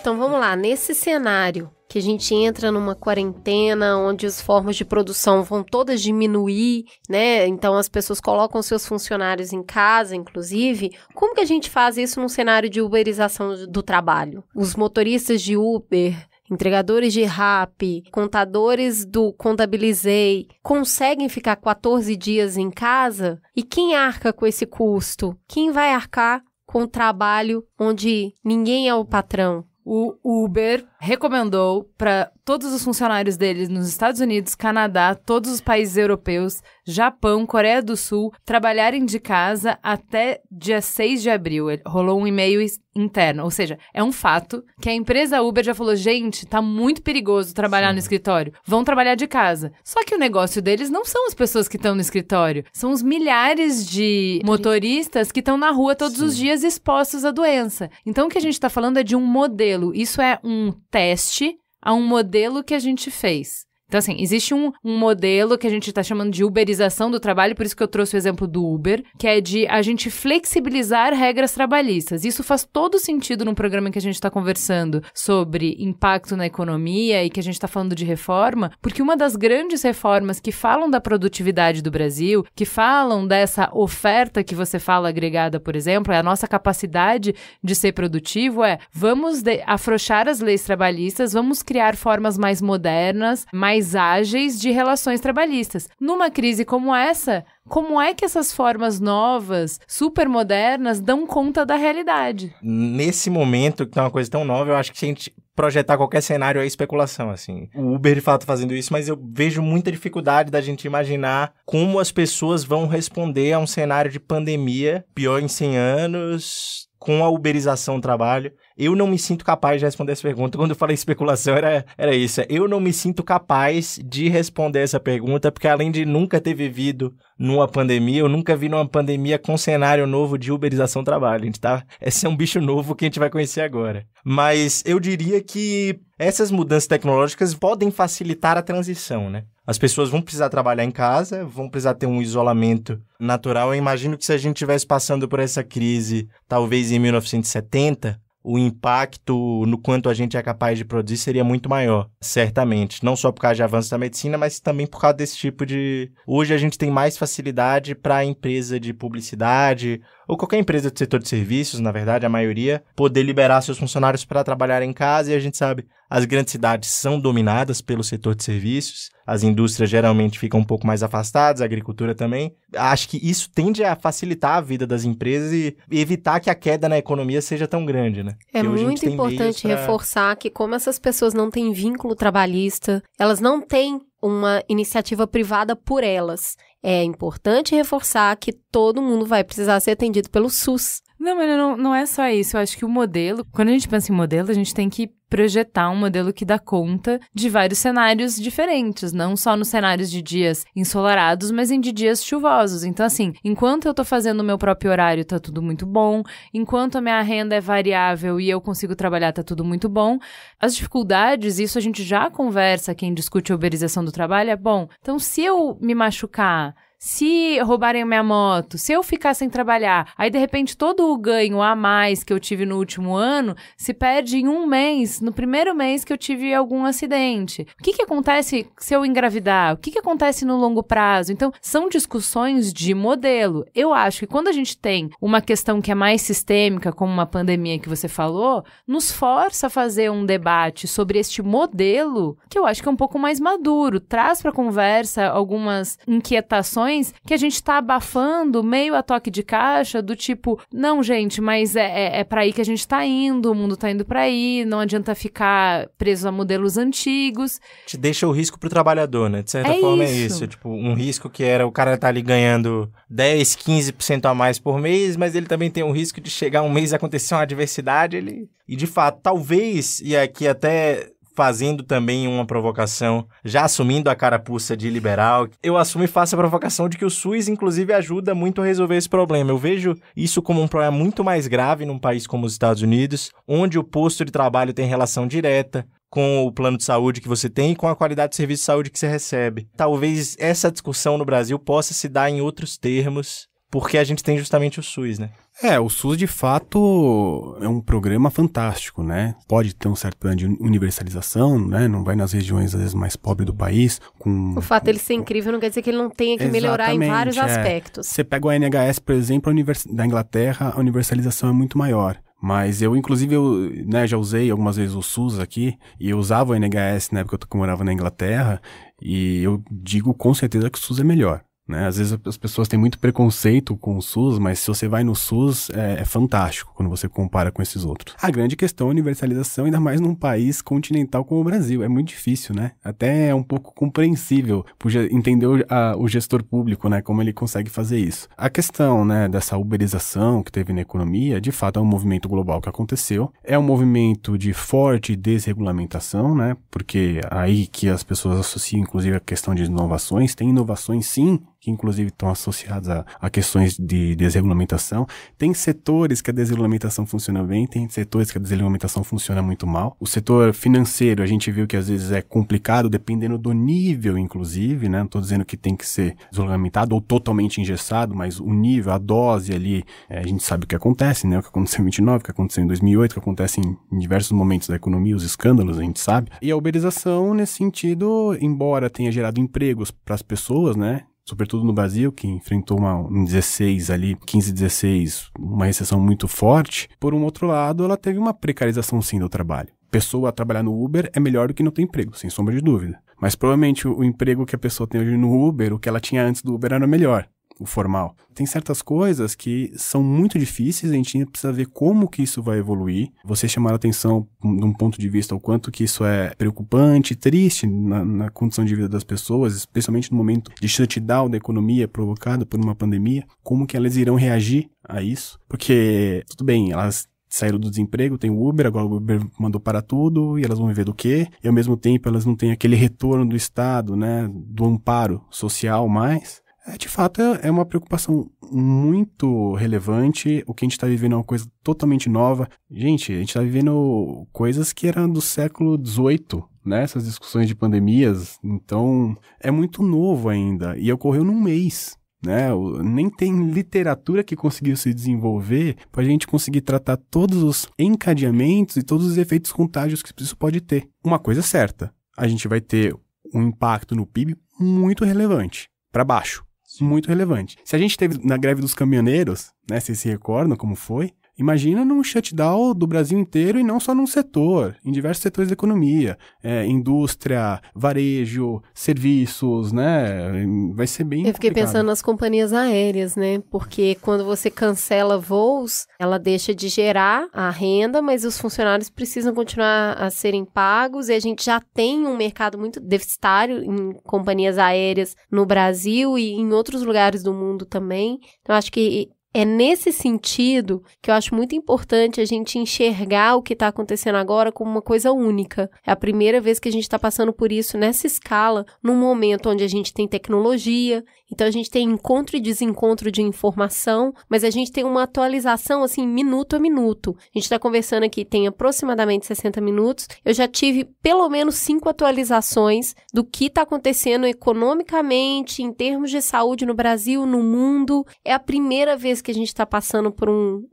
Speaker 1: Então vamos lá, nesse cenário que a gente entra numa quarentena onde as formas de produção vão todas diminuir, né? Então as pessoas colocam seus funcionários em casa, inclusive. Como que a gente faz isso num cenário de uberização do trabalho? Os motoristas de Uber, entregadores de RAP, contadores do Contabilizei, conseguem ficar 14 dias em casa? E quem arca com esse custo? Quem vai arcar com o trabalho onde ninguém é o patrão? o Uber recomendou para todos os funcionários deles nos Estados Unidos,
Speaker 2: Canadá, todos os países europeus, Japão, Coreia do Sul, trabalharem de casa até dia 6 de abril. Rolou um e-mail interno, ou seja, é um fato que a empresa Uber já falou: gente, tá muito perigoso trabalhar Sim. no escritório, vão trabalhar de casa. Só que o negócio deles não são as pessoas que estão no escritório, são os milhares de motoristas que estão na rua todos Sim. os dias expostos à doença. Então o que a gente está falando é de um modelo, isso é um teste a um modelo que a gente fez. Então, assim, existe um, um modelo que a gente está chamando de uberização do trabalho, por isso que eu trouxe o exemplo do Uber, que é de a gente flexibilizar regras trabalhistas. Isso faz todo sentido no programa que a gente está conversando sobre impacto na economia e que a gente está falando de reforma, porque uma das grandes reformas que falam da produtividade do Brasil, que falam dessa oferta que você fala agregada, por exemplo, é a nossa capacidade de ser produtivo, é vamos afrouxar as leis trabalhistas, vamos criar formas mais modernas, mais mais ágeis de relações trabalhistas. Numa crise como essa, como é que essas formas novas, super modernas, dão conta da realidade?
Speaker 4: Nesse momento, que é uma coisa tão nova, eu acho que se a gente projetar qualquer cenário é especulação, assim. O Uber, de fato, tá fazendo isso, mas eu vejo muita dificuldade da gente imaginar como as pessoas vão responder a um cenário de pandemia, pior em 100 anos, com a uberização do trabalho. Eu não me sinto capaz de responder essa pergunta. Quando eu falei especulação, era, era isso. É, eu não me sinto capaz de responder essa pergunta, porque além de nunca ter vivido numa pandemia, eu nunca vi numa pandemia com cenário novo de uberização do trabalho. A gente tá... Esse é um bicho novo que a gente vai conhecer agora. Mas eu diria que essas mudanças tecnológicas podem facilitar a transição, né? As pessoas vão precisar trabalhar em casa, vão precisar ter um isolamento natural. Eu imagino que se a gente estivesse passando por essa crise, talvez em 1970, o impacto no quanto a gente é capaz de produzir seria muito maior, certamente. Não só por causa de avanços da medicina, mas também por causa desse tipo de. Hoje a gente tem mais facilidade para a empresa de publicidade ou qualquer empresa do setor de serviços, na verdade, a maioria, poder liberar seus funcionários para trabalhar em casa. E a gente sabe, as grandes cidades são dominadas pelo setor de serviços, as indústrias geralmente ficam um pouco mais afastadas, a agricultura também. Acho que isso tende a facilitar a vida das empresas e evitar que a queda na economia seja tão grande, né? É Porque muito importante pra... reforçar
Speaker 1: que, como essas pessoas não têm vínculo trabalhista, elas não têm uma iniciativa privada por elas é importante reforçar que todo mundo vai precisar ser atendido pelo SUS.
Speaker 2: Não, mas não, não é só isso. Eu acho que o modelo, quando a gente pensa em modelo, a gente tem que projetar um modelo que dá conta de vários cenários diferentes, não só nos cenários de dias ensolarados, mas em de dias chuvosos. Então, assim, enquanto eu tô fazendo o meu próprio horário, tá tudo muito bom, enquanto a minha renda é variável e eu consigo trabalhar, tá tudo muito bom. As dificuldades, isso a gente já conversa, quem discute a uberização do trabalho, é bom. Então, se eu me machucar, se roubarem minha moto, se eu ficar sem trabalhar, aí de repente todo o ganho a mais que eu tive no último ano se perde em um mês, no primeiro mês que eu tive algum acidente. O que, que acontece se eu engravidar? O que, que acontece no longo prazo? Então, são discussões de modelo. Eu acho que quando a gente tem uma questão que é mais sistêmica, como uma pandemia que você falou, nos força a fazer um debate sobre este modelo que eu acho que é um pouco mais maduro, traz para a conversa algumas inquietações que a gente está abafando meio a toque de caixa, do tipo, não, gente, mas é, é, é para aí que a gente está indo, o mundo está indo para aí, não adianta ficar preso a modelos antigos.
Speaker 4: Te deixa o risco pro trabalhador, né? De certa é forma é isso. é isso. Tipo, um risco que era o cara tá ali ganhando 10, 15% a mais por mês, mas ele também tem o um risco de chegar um mês e acontecer uma adversidade, ele. E de fato, talvez, e aqui até fazendo também uma provocação, já assumindo a carapuça de liberal. Eu assumo e faço a provocação de que o SUS, inclusive, ajuda muito a resolver esse problema. Eu vejo isso como um problema muito mais grave num país como os Estados Unidos, onde o posto de trabalho tem relação direta com o plano de saúde que você tem e com a qualidade de serviço de saúde que você recebe. Talvez essa discussão no Brasil possa se dar em outros termos porque a gente tem justamente o SUS, né?
Speaker 5: É, o SUS de fato é um programa fantástico, né? Pode ter um certo plano de universalização, né? Não vai nas regiões às vezes mais pobres do país. Com, o
Speaker 1: fato dele ele ser incrível não quer dizer que ele não tenha que melhorar em vários é. aspectos.
Speaker 5: Você pega o NHS, por exemplo, univers... da Inglaterra, a universalização é muito maior. Mas eu, inclusive, eu, né, já usei algumas vezes o SUS aqui, e eu usava o NHS na época que eu morava na Inglaterra, e eu digo com certeza que o SUS é melhor. Né? Às vezes as pessoas têm muito preconceito com o SUS, mas se você vai no SUS é, é, fantástico quando você compara com esses outros. A grande questão é a universalização, ainda mais num país continental como o Brasil. É muito difícil, né? Até é um pouco compreensível entender o, a, o gestor público, né? Como ele consegue fazer isso. A questão né, dessa uberização que teve na economia, de fato, é um movimento global que aconteceu. É um movimento de forte desregulamentação, né? Porque é aí que as pessoas associam, inclusive, a questão de inovações. Tem inovações, sim, que inclusive estão associados a, a questões de desregulamentação. Tem setores que a desregulamentação funciona bem, tem setores que a desregulamentação funciona muito mal. O setor financeiro, a gente viu que às vezes é complicado, dependendo do nível, inclusive, né? Não estou dizendo que tem que ser desregulamentado ou totalmente engessado, mas o nível, a dose ali, é, a gente sabe o que acontece, né? O que aconteceu em 29, o que aconteceu em 2008, o que acontece em, em diversos momentos da economia, os escândalos, a gente sabe. E a uberização, nesse sentido, embora tenha gerado empregos para as pessoas, né? sobretudo no Brasil, que enfrentou uma, em 16 ali, 15, 16, uma recessão muito forte, por um outro lado, ela teve uma precarização sim do trabalho. Pessoa a trabalhar no Uber é melhor do que não ter emprego, sem sombra de dúvida. Mas provavelmente o, o emprego que a pessoa tem hoje no Uber, o que ela tinha antes do Uber era melhor o formal. Tem certas coisas que são muito difíceis, a gente precisa ver como que isso vai evoluir. Você chamar a atenção de um ponto de vista o quanto que isso é preocupante, triste na, na, condição de vida das pessoas, especialmente no momento de shutdown da economia provocado por uma pandemia, como que elas irão reagir a isso? Porque, tudo bem, elas saíram do desemprego, tem o Uber, agora o Uber mandou para tudo e elas vão viver do quê? E ao mesmo tempo elas não têm aquele retorno do Estado, né, do amparo social mais. É, de fato, é, é uma preocupação muito relevante. O que a gente está vivendo é uma coisa totalmente nova. Gente, a gente está vivendo coisas que eram do século XVIII, né? Essas discussões de pandemias. Então, é muito novo ainda. E ocorreu num mês. Né? Nem tem literatura que conseguiu se desenvolver para a gente conseguir tratar todos os encadeamentos e todos os efeitos contágios que isso pode ter. Uma coisa é certa: a gente vai ter um impacto no PIB muito relevante para baixo. Sim. muito relevante. Se a gente teve na greve dos caminhoneiros, né, vocês se recordam como foi? Imagina num shutdown do Brasil inteiro e não só num setor, em diversos setores da economia, é, indústria, varejo, serviços, né? Vai ser bem. Eu fiquei complicado. pensando
Speaker 1: nas companhias aéreas, né? Porque quando você cancela voos, ela deixa de gerar a renda, mas os funcionários precisam continuar a serem pagos e a gente já tem um mercado muito deficitário em companhias aéreas no Brasil e em outros lugares do mundo também. Então acho que é nesse sentido que eu acho muito importante a gente enxergar o que está acontecendo agora como uma coisa única. É a primeira vez que a gente está passando por isso nessa escala, num momento onde a gente tem tecnologia, então a gente tem encontro e desencontro de informação, mas a gente tem uma atualização assim, minuto a minuto. A gente está conversando aqui, tem aproximadamente 60 minutos. Eu já tive pelo menos cinco atualizações do que está acontecendo economicamente, em termos de saúde no Brasil, no mundo. É a primeira vez que a gente está passando por um,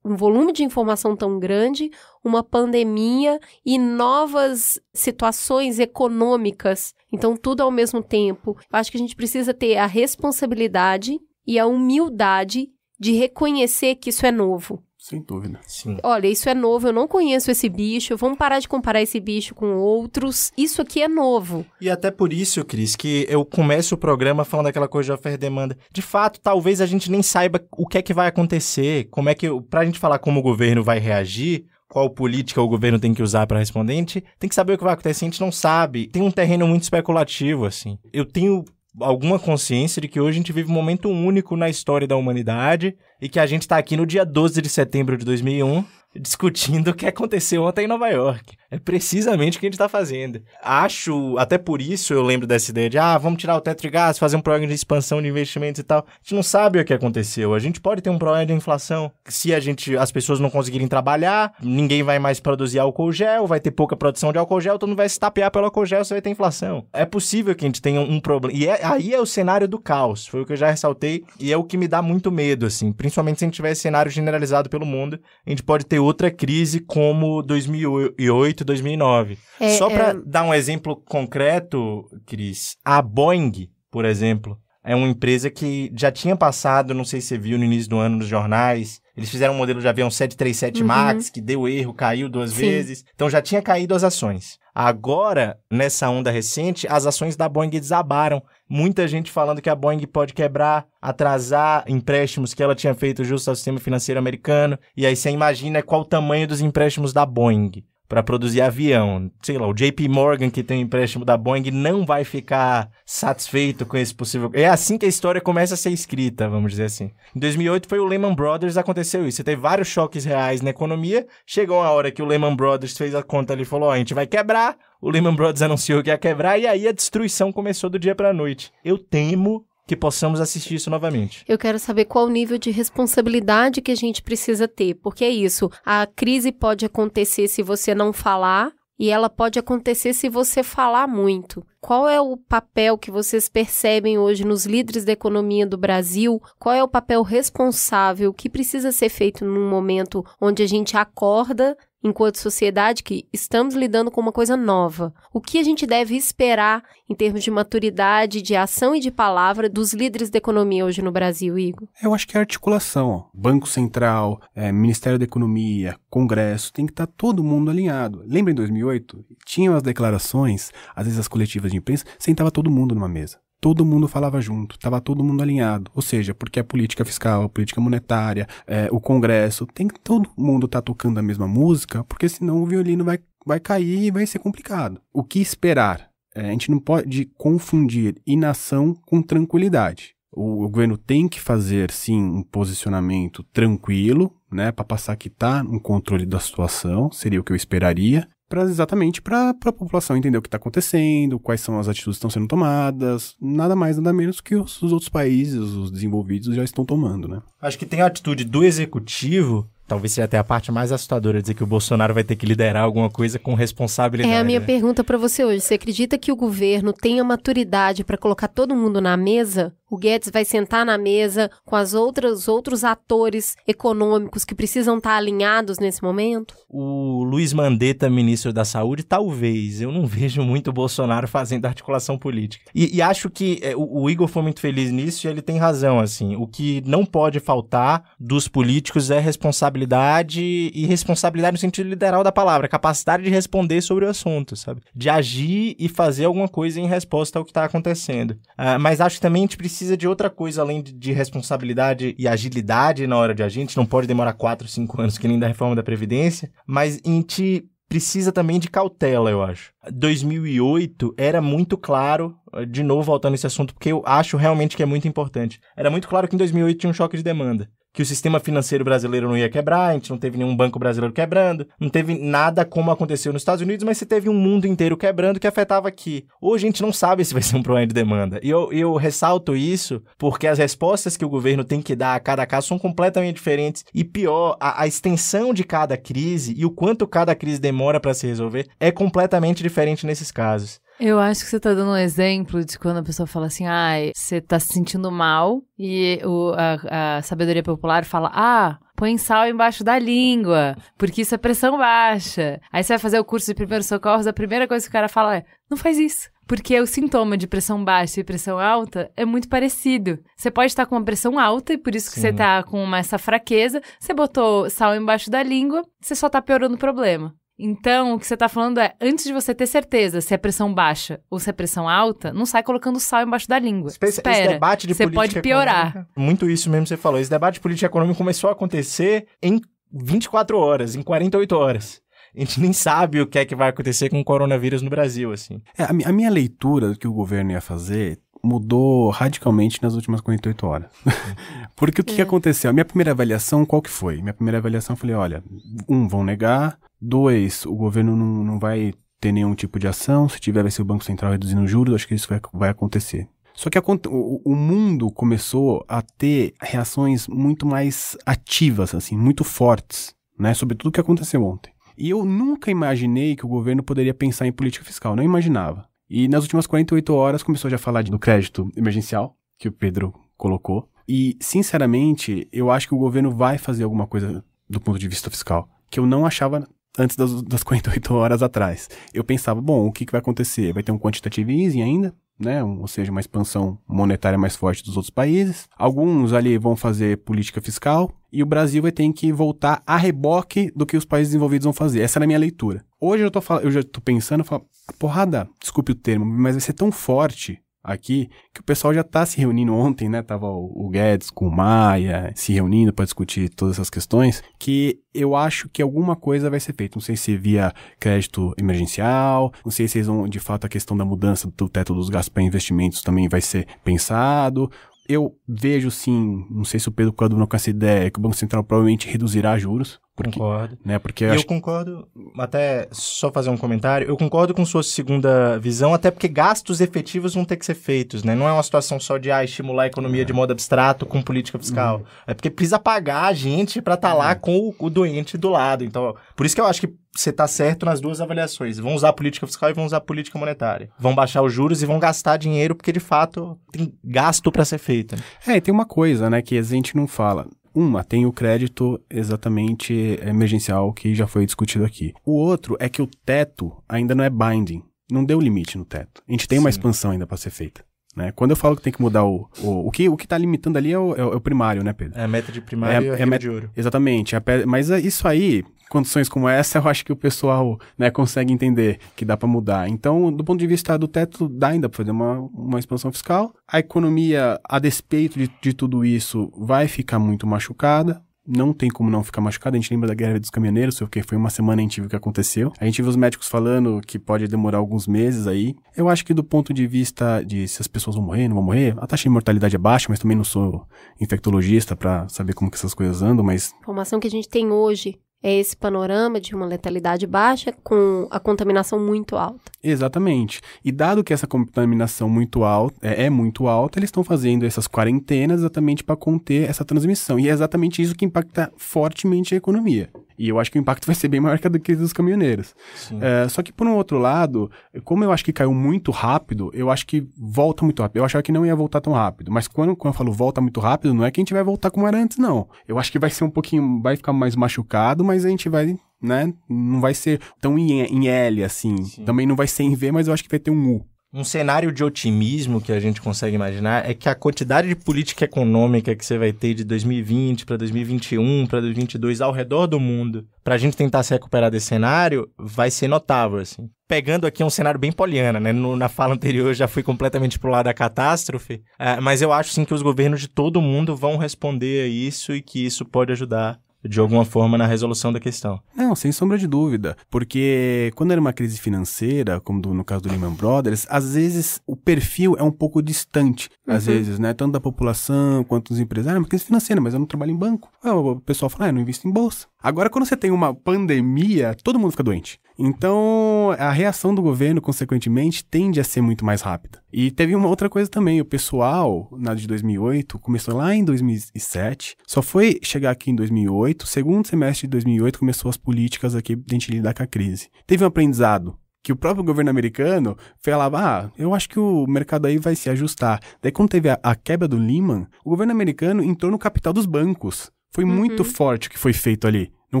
Speaker 1: um volume de informação tão grande, uma pandemia e novas situações econômicas. Então, tudo ao mesmo tempo. Eu acho que a gente precisa ter a responsabilidade e a humildade de reconhecer que isso é novo.
Speaker 5: Sem dúvida. Sim.
Speaker 1: Olha, isso é novo, eu não conheço esse bicho, vamos parar de comparar esse bicho com outros. Isso aqui é novo.
Speaker 4: E até por isso, Cris, que eu começo o programa falando aquela coisa de oferta e demanda. De fato, talvez a gente nem saiba o que é que vai acontecer, como é que. Pra gente falar como o governo vai reagir, qual política o governo tem que usar para respondente, tem que saber o que vai acontecer, a gente não sabe. Tem um terreno muito especulativo, assim. Eu tenho alguma consciência de que hoje a gente vive um momento único na história da humanidade e que a gente está aqui no dia 12 de setembro de 2001 discutindo o que aconteceu ontem em Nova York. É precisamente o que a gente está fazendo. Acho, até por isso eu lembro dessa ideia de, ah, vamos tirar o teto de gás, fazer um programa de expansão de investimentos e tal. A gente não sabe o que aconteceu. A gente pode ter um problema de inflação. Se a gente, as pessoas não conseguirem trabalhar, ninguém vai mais produzir álcool gel, vai ter pouca produção de álcool gel, todo mundo vai se tapear pelo álcool gel, você vai ter inflação. É possível que a gente tenha um problema. E é, aí é o cenário do caos. Foi o que eu já ressaltei e é o que me dá muito medo, assim. Principalmente se a gente tiver cenário generalizado pelo mundo, a gente pode ter outra crise como 2008, e 2009. É, Só para é... dar um exemplo concreto, Cris, a Boeing, por exemplo, é uma empresa que já tinha passado, não sei se você viu no início do ano nos jornais, eles fizeram um modelo de avião 737 uhum. MAX, que deu erro, caiu duas Sim. vezes. Então já tinha caído as ações. Agora, nessa onda recente, as ações da Boeing desabaram. Muita gente falando que a Boeing pode quebrar, atrasar empréstimos que ela tinha feito justo ao sistema financeiro americano. E aí você imagina qual o tamanho dos empréstimos da Boeing para produzir avião. Sei lá, o JP Morgan, que tem um empréstimo da Boeing, não vai ficar satisfeito com esse possível. É assim que a história começa a ser escrita, vamos dizer assim. Em 2008 foi o Lehman Brothers, aconteceu isso. Você teve vários choques reais na economia. Chegou uma hora que o Lehman Brothers fez a conta ali e falou: ó, a gente vai quebrar. O Lehman Brothers anunciou que ia quebrar e aí a destruição começou do dia para a noite. Eu temo que possamos assistir isso novamente.
Speaker 1: Eu quero saber qual o nível de responsabilidade que a gente precisa ter, porque é isso. A crise pode acontecer se você não falar e ela pode acontecer se você falar muito. Qual é o papel que vocês percebem hoje nos líderes da economia do Brasil? Qual é o papel responsável que precisa ser feito num momento onde a gente acorda enquanto sociedade, que estamos lidando com uma coisa nova. O que a gente deve esperar em termos de maturidade, de ação e de palavra dos líderes da economia hoje no Brasil, Igor?
Speaker 5: Eu acho que é articulação. Ó. Banco Central, é, Ministério da Economia, Congresso, tem que estar tá todo mundo alinhado. Lembra em 2008? Tinham as declarações, às vezes as coletivas de imprensa, sentava todo mundo numa mesa todo mundo falava junto, estava todo mundo alinhado. Ou seja, porque a é política fiscal, a é política monetária, é, o Congresso, tem que todo mundo tá tocando a mesma música, porque senão o violino vai, vai cair e vai ser complicado. O que esperar? É, a gente não pode confundir inação com tranquilidade. O, o governo tem que fazer, sim, um posicionamento tranquilo, né, para passar que está no controle da situação, seria o que eu esperaria, exatamente para a população entender o que está acontecendo, quais são as atitudes que estão sendo tomadas, nada mais, nada menos que os, os outros países, os desenvolvidos, já estão tomando, né?
Speaker 4: Acho que tem a atitude do executivo talvez seja até a parte mais assustadora dizer que o Bolsonaro vai ter que liderar alguma coisa com responsabilidade. É a minha né?
Speaker 1: pergunta para você hoje. Você acredita que o governo tenha maturidade para colocar todo mundo na mesa? O Guedes vai sentar na mesa com as outras outros atores econômicos que precisam estar alinhados nesse momento?
Speaker 4: O Luiz Mandetta, ministro da Saúde, talvez. Eu não vejo muito o Bolsonaro fazendo articulação política. E, e acho que é, o, o Igor foi muito feliz nisso e ele tem razão, assim. O que não pode faltar dos políticos é responsabilidade e responsabilidade no sentido literal da palavra, capacidade de responder sobre o assunto, sabe? De agir e fazer alguma coisa em resposta ao que está acontecendo. Uh, mas acho que também a gente precisa precisa de outra coisa além de, de responsabilidade e agilidade na hora de agir. A gente não pode demorar 4, 5 anos que nem da reforma da Previdência, mas a gente precisa também de cautela, eu acho. 2008 era muito claro, eh, de novo voltando esse assunto, porque eu acho realmente que é muito importante. Era muito claro que em 2008 tinha um choque de demanda que o sistema financeiro brasileiro não ia quebrar, a gente não teve nenhum banco brasileiro quebrando, não teve nada como aconteceu nos Estados Unidos, mas você teve um mundo inteiro quebrando que afetava aqui. Hoje a gente não sabe se vai ser um problema de demanda. E eu, eu ressalto isso porque as respostas que o governo tem que dar a cada caso são completamente diferentes. E pior, a, a extensão de cada crise e o quanto cada crise demora para se resolver é completamente diferente nesses casos.
Speaker 2: Eu acho que você tá dando um exemplo de quando a pessoa fala assim, ai, ah, você tá se sentindo mal, e o, a, a sabedoria popular fala, ah, põe sal embaixo da língua, porque isso é pressão baixa. Aí você vai fazer o curso de primeiros socorros, a primeira coisa que o cara fala é, não faz isso. Porque o sintoma de pressão baixa e pressão alta é muito parecido. Você pode estar com uma pressão alta e por isso que Sim. você está com uma, essa fraqueza. Você botou sal embaixo da língua, você só está piorando o problema. Então, o que você está falando é, antes de você ter certeza se é pressão baixa ou se é pressão alta, não sai colocando sal embaixo da língua. Espe Espera, esse debate de você política pode piorar. Econômica,
Speaker 4: muito isso mesmo que você falou. Esse debate de política econômica começou a acontecer em 24 horas, em 48 horas. A gente nem sabe o que é que vai acontecer com o coronavírus no Brasil, assim.
Speaker 5: É, a, a minha leitura do que o governo ia fazer mudou radicalmente nas últimas 48 horas. Porque o que, é. que, aconteceu? A minha primeira avaliação, qual que foi? Minha primeira avaliação, eu falei, olha, um, vão negar, Dois, o governo não, não vai ter nenhum tipo de ação, se tiver vai ser o Banco Central reduzindo juros, acho que isso vai, vai acontecer. Só que a, o, o, mundo começou a ter reações muito mais ativas, assim, muito fortes, né, sobre tudo o que aconteceu ontem. E eu nunca imaginei que o governo poderia pensar em política fiscal, não imaginava. E nas últimas 48 horas começou já a falar do crédito emergencial, que o Pedro colocou. E, sinceramente, eu acho que o governo vai fazer alguma coisa do ponto de vista fiscal, que eu não achava antes das, das 48 horas atrás. Eu pensava, bom, o que, que vai acontecer? Vai ter um quantitative easing ainda, né? Ou seja, uma expansão monetária mais forte dos outros países. Alguns ali vão fazer política fiscal e o Brasil vai ter que voltar a reboque do que os países desenvolvidos vão fazer. Essa era a minha leitura. Hoje eu, tô, eu já estou pensando, eu falo, ah, porrada, desculpe o termo, mas vai ser tão forte aqui, que o pessoal já está se reunindo ontem, né? Tava o, o Guedes com o Maia se reunindo para discutir todas essas questões, que eu acho que alguma coisa vai ser feita. Não sei se é via crédito emergencial, não sei se eles vão, de fato, a questão da mudança do teto dos gastos para investimentos também vai ser pensado, eu vejo sim, não sei se o Pedro Cadu não com essa ideia, que o Banco Central provavelmente reduzirá juros, porque, concordo. Né, porque eu, eu
Speaker 4: concordo, até só fazer um comentário, eu concordo com sua segunda visão, até porque gastos efetivos vão ter que ser feitos, né? Não é uma situação só de ah, estimular a economia é. de modo abstrato com política fiscal. Uhum. É porque precisa pagar a gente para estar tá uhum. lá é. com o, o doente do lado. Então, por isso que eu acho que você está certo nas duas avaliações. Vão usar política fiscal e vão usar política monetária. Vão baixar os juros e vão gastar dinheiro porque de fato
Speaker 5: tem gasto para ser feito. Né? É, e tem uma coisa, né, que a gente não fala. Uma tem o crédito exatamente emergencial que já foi discutido aqui. O outro é que o teto ainda não é binding, não deu limite no teto. A gente tem Sim. uma expansão ainda para ser feita. Né? Quando eu falo que tem que mudar o. O, o que o está limitando ali é, é o, é o, primário, né, Pedro? É a meta de primário é, e a é meta, de ouro. Exatamente. É a, mas é isso aí, condições como essa, eu acho que o pessoal né, consegue entender que dá para mudar. Então, do ponto de vista do teto, dá ainda para fazer uma, uma expansão fiscal. A economia, a despeito de, de tudo isso, vai ficar muito machucada, não tem como não ficar machucado. A gente lembra da greve dos caminhoneiros, sei o que, foi uma semana a gente viu o que aconteceu. A gente viu os médicos falando que pode demorar alguns meses aí. Eu acho que do ponto de vista de se as pessoas vão morrer, não vão morrer, a taxa de mortalidade é baixa, mas também não sou infectologista para saber como que essas coisas andam, mas... A
Speaker 1: informação que a gente tem hoje é esse panorama de uma letalidade baixa com a contaminação muito alta.
Speaker 5: Exatamente. E dado que essa contaminação muito alta é, é muito alta, eles estão fazendo essas quarentenas exatamente para conter essa transmissão. E é exatamente isso que impacta fortemente a economia. E eu acho que o impacto vai ser bem maior que a do crise dos caminhoneiros. É, só que, por um outro lado, como eu acho que caiu muito rápido, eu acho que volta muito rápido. Eu achava que não ia voltar tão rápido. Mas quando, quando eu falo volta muito rápido, não é que a gente vai voltar como era antes, não. Eu acho que vai ser um pouquinho, vai ficar mais machucado, mas a gente vai né? Não vai ser tão em, em L, assim. Sim. Também não vai ser em V, mas eu acho que vai ter um U um cenário de otimismo que a gente consegue
Speaker 4: imaginar é que a quantidade de política econômica que você vai ter de 2020 para 2021, para 2022 ao redor do mundo, para a gente tentar se recuperar desse cenário, vai ser notável, assim. Pegando aqui um cenário bem poliana, né? No, na fala anterior eu já fui completamente pro lado da catástrofe, é, mas eu acho, sim, que os governos de todo mundo vão responder a isso e que isso pode ajudar de alguma forma na resolução da questão.
Speaker 5: Não, sem sombra de dúvida, porque quando era uma crise financeira, como do, no caso do Lehman Brothers, às vezes o perfil é um pouco distante, às uhum. vezes, né, tanto da população quanto dos empresários, é uma crise financeira, mas eu não trabalho em banco. Ah, o pessoal fala, ah, eu não invisto em bolsa. Agora, quando você tem uma pandemia, todo mundo fica doente. Então, a reação do governo, consequentemente, tende a ser muito mais rápida. E teve uma outra coisa também, o pessoal, na de 2008, começou lá em 2007, só foi chegar aqui em 2008, segundo semestre de 2008 começou as políticas aqui de gente lidar com a crise. Teve um aprendizado que o próprio governo americano falava, ah, eu acho que o mercado aí vai se ajustar. Daí quando teve a, a quebra do Lehman, o governo americano entrou no capital dos bancos foi uhum. muito forte o que foi feito ali. Não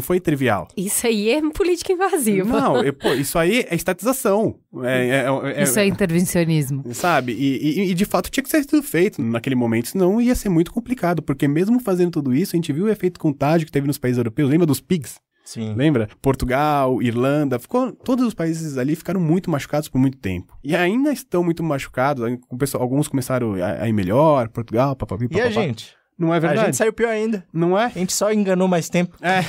Speaker 5: foi trivial.
Speaker 1: Isso aí é política invasiva. Não, pô,
Speaker 5: isso aí é estatização. É, é, é, é, isso é intervencionismo. Sabe? E, e, e, de fato tinha que ser tudo feito naquele momento, senão ia ser muito complicado, porque mesmo fazendo tudo isso, a gente viu o efeito contágio que teve nos países europeus. Lembra dos PIGs? Sim. Lembra? Portugal, Irlanda, ficou, todos os países ali ficaram muito machucados por muito tempo. E ainda estão muito machucados. alguns começaram a, ir melhor, Portugal, papapi, papapá. E a gente? Não é verdade? A gente saiu pior ainda. Não é? A gente só enganou mais tempo. É.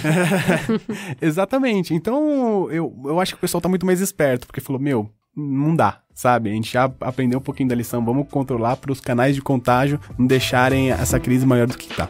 Speaker 5: Exatamente. Então, eu, eu acho que o pessoal tá muito mais esperto, porque falou, meu, não dá, sabe? A gente já aprendeu um pouquinho da lição, vamos controlar para os canais de contágio não deixarem essa crise maior do que tá.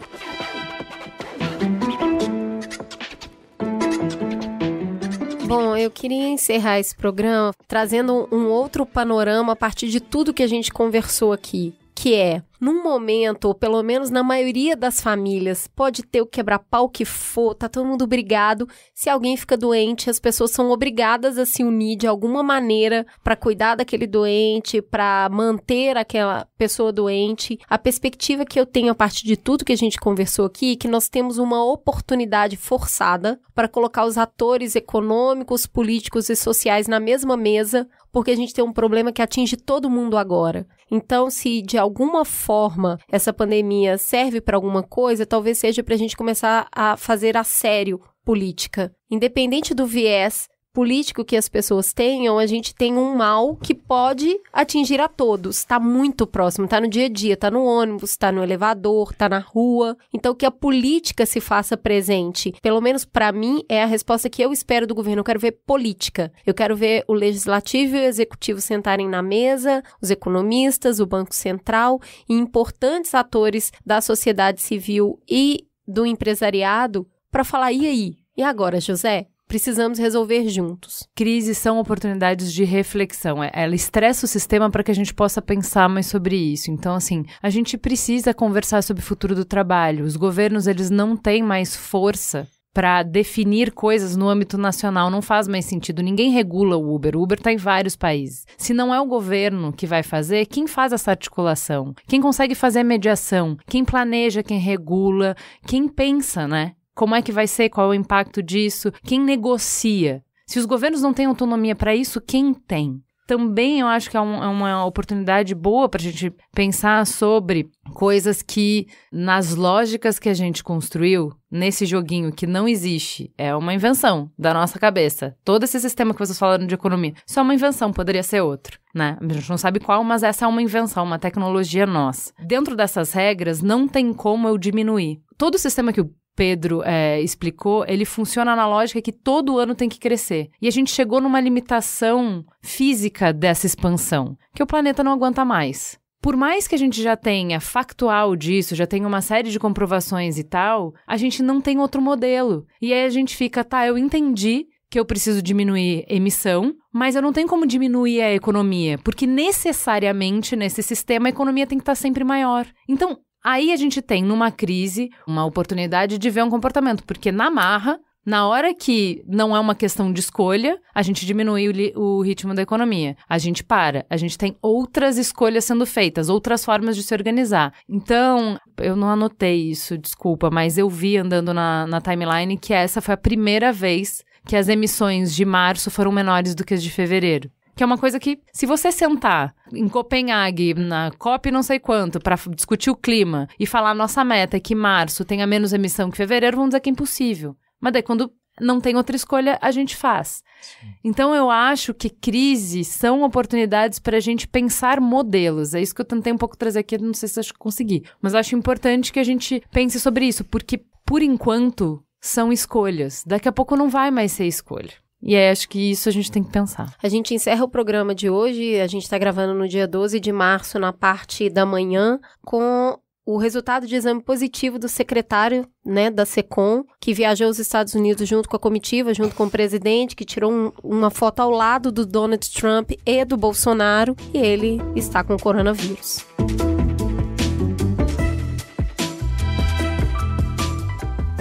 Speaker 1: Bom, eu queria encerrar esse programa trazendo um outro panorama a partir de tudo que a gente conversou aqui, que é num momento, ou pelo menos na maioria das famílias, pode ter o quebra-pau que for, tá todo mundo obrigado Se alguém fica doente, as pessoas são obrigadas a se unir de alguma maneira para cuidar daquele doente, para manter aquela pessoa doente. A perspectiva que eu tenho a partir de tudo que a gente conversou aqui é que nós temos uma oportunidade forçada para colocar os atores econômicos, políticos e sociais na mesma mesa, porque a gente tem um problema que atinge todo mundo agora. Então, se de alguma forma forma essa pandemia serve para alguma coisa, talvez seja para a gente começar a fazer a sério política. Independente do viés político que as pessoas tenham, a gente tem um mal que pode atingir a todos. Está muito próximo, está no dia a dia, está no ônibus, está no elevador, está na rua. Então, que a política se faça presente, pelo menos para mim, é a resposta que eu espero do governo. Eu quero ver política. Eu quero ver o legislativo e o executivo sentarem na mesa, os economistas, o Banco Central e importantes atores da sociedade civil e do empresariado para falar: e aí? E agora, José? precisamos resolver juntos. Crises são
Speaker 2: oportunidades de reflexão. É, ela estressa o sistema para que a gente possa pensar mais sobre isso. Então, assim, a gente precisa conversar sobre o futuro do trabalho. Os governos, eles não têm mais força para definir coisas no âmbito nacional não faz mais sentido. Ninguém regula o Uber. O Uber está em vários países. Se não é o governo que vai fazer, quem faz essa articulação? Quem consegue fazer a mediação? Quem planeja? Quem regula? Quem pensa, né? Como é que vai ser? Qual é o impacto disso? Quem negocia? Se os governos não têm autonomia para isso, quem tem? Também eu acho que é, um, é uma oportunidade boa para a gente pensar sobre coisas que, nas lógicas que a gente construiu, nesse joguinho que não existe, é uma invenção da nossa cabeça. Todo esse sistema que vocês falaram de economia, só uma invenção, poderia ser outro, né? A gente não sabe qual, mas essa é uma invenção, uma tecnologia nossa. Dentro dessas regras, não tem como eu diminuir. Todo o sistema que o Pedro é, explicou, ele funciona na lógica que todo ano tem que crescer. E a gente chegou numa limitação física dessa expansão, que o planeta não aguenta mais. Por mais que a gente já tenha factual disso, já tenha uma série de comprovações e tal, a gente não tem outro modelo. E aí a gente fica, tá, eu entendi que eu preciso diminuir emissão, mas eu não tenho como diminuir a economia, porque necessariamente nesse sistema a economia tem que estar sempre maior. Então, Aí a gente tem numa crise uma oportunidade de ver um comportamento, porque na marra, na hora que não é uma questão de escolha, a gente diminui o, o, ritmo da economia. A gente para. A gente tem outras escolhas sendo feitas, outras formas de se organizar. Então, eu não anotei isso, desculpa, mas eu vi andando na, na timeline que essa foi a primeira vez que as emissões de março foram menores do que as de fevereiro que é uma coisa que, se você sentar em Copenhague, na COP não sei quanto, para discutir o clima e falar nossa meta é que março tenha menos emissão que fevereiro, vamos dizer que é impossível. Mas daí, quando não tem outra escolha, a gente faz. Sim. Então, eu acho que crises são oportunidades para a gente pensar modelos. É isso que eu tentei um pouco trazer aqui, não sei se eu consegui. Mas acho importante que a gente pense sobre isso, porque, por enquanto, são escolhas. Daqui a pouco não vai mais ser escolha. E é, acho que isso a gente tem que pensar.
Speaker 1: A gente encerra o programa de hoje, a gente está gravando no dia 12 de março, na parte da manhã, com o resultado de exame positivo do secretário né, da SECOM, que viajou aos Estados Unidos junto com a comitiva, junto com o presidente, que tirou um, uma foto ao lado do Donald Trump e do Bolsonaro, e ele está com coronavírus.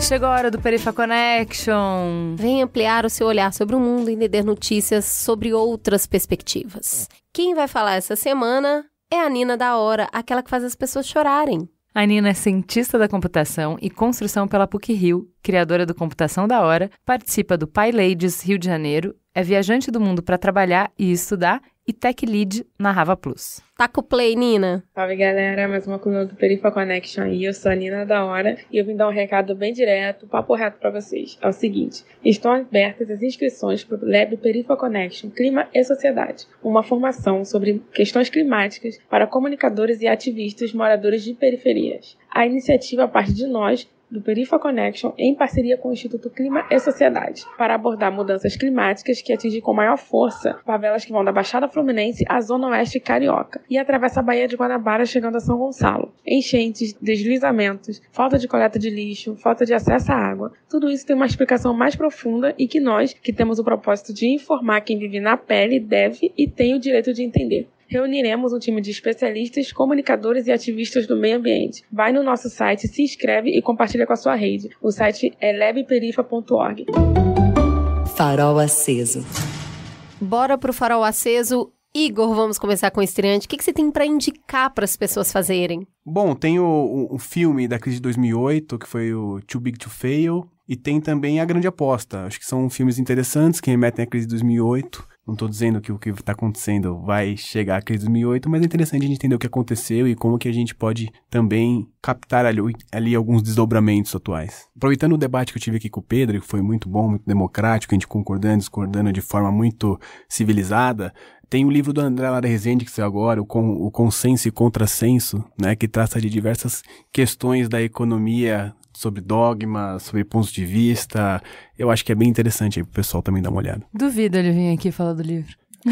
Speaker 1: Chegou a hora do Perifa Connection. Vem ampliar o seu olhar sobre o mundo e entender notícias sobre outras perspectivas. Quem vai falar essa semana é a Nina da Hora, aquela que faz as pessoas chorarem.
Speaker 2: A Nina é cientista da computação e construção pela PUC Rio, criadora do Computação da Hora, participa do Pai Ladies Rio de Janeiro, é viajante do mundo para trabalhar e estudar e Tech Lead na Rava Plus.
Speaker 1: Tá com o play, Nina. Salve, galera. Mais uma coluna do Perifa Connection aí. Eu sou a Nina da Hora e eu vim dar um recado bem direto, papo
Speaker 2: reto para vocês. É o seguinte: estão abertas as inscrições para o Lab Perifa Connection Clima e Sociedade, uma formação sobre questões climáticas para comunicadores e ativistas
Speaker 5: moradores de periferias. A iniciativa parte de nós, do Perifa Connection em parceria com o Instituto Clima e Sociedade, para abordar mudanças climáticas que atingem com maior força favelas que vão da Baixada Fluminense à Zona Oeste Carioca e atravessa a Baía de Guanabara chegando a São
Speaker 2: Gonçalo. Enchentes, deslizamentos, falta de coleta de lixo, falta de acesso à água, tudo isso tem uma explicação mais profunda e que nós, que temos o propósito de informar quem vive na pele, deve e tem o direito de entender reuniremos um time de especialistas, comunicadores e ativistas do meio ambiente. Vai no nosso site, se inscreve e compartilha com a sua rede. O site é
Speaker 1: leveperifa.org. Farol aceso. Bora pro farol aceso. Igor, vamos começar com o estreante. O que, que você tem para indicar para as pessoas fazerem?
Speaker 5: Bom, tem o, o filme da crise de 2008, que foi o Too Big to Fail, e tem também A Grande Aposta. Acho que são filmes interessantes que remetem à crise de 2008 não tô dizendo que o que tá acontecendo vai chegar à crise de 2008, mas é interessante a gente entender o que aconteceu e como que a gente pode também captar ali, ali alguns desdobramentos atuais. Aproveitando o debate que eu tive aqui com o Pedro, que foi muito bom, muito democrático, a gente concordando, discordando de forma muito civilizada, tem o livro do André Lara Rezende, que saiu agora, o, Con o Consenso e Contrassenso, né, que trata de diversas questões da economia sobre dogmas, sobre pontos de vista. Eu acho que é bem interessante aí pro pessoal também dar uma olhada.
Speaker 2: Duvido ele vir aqui falar do livro. É.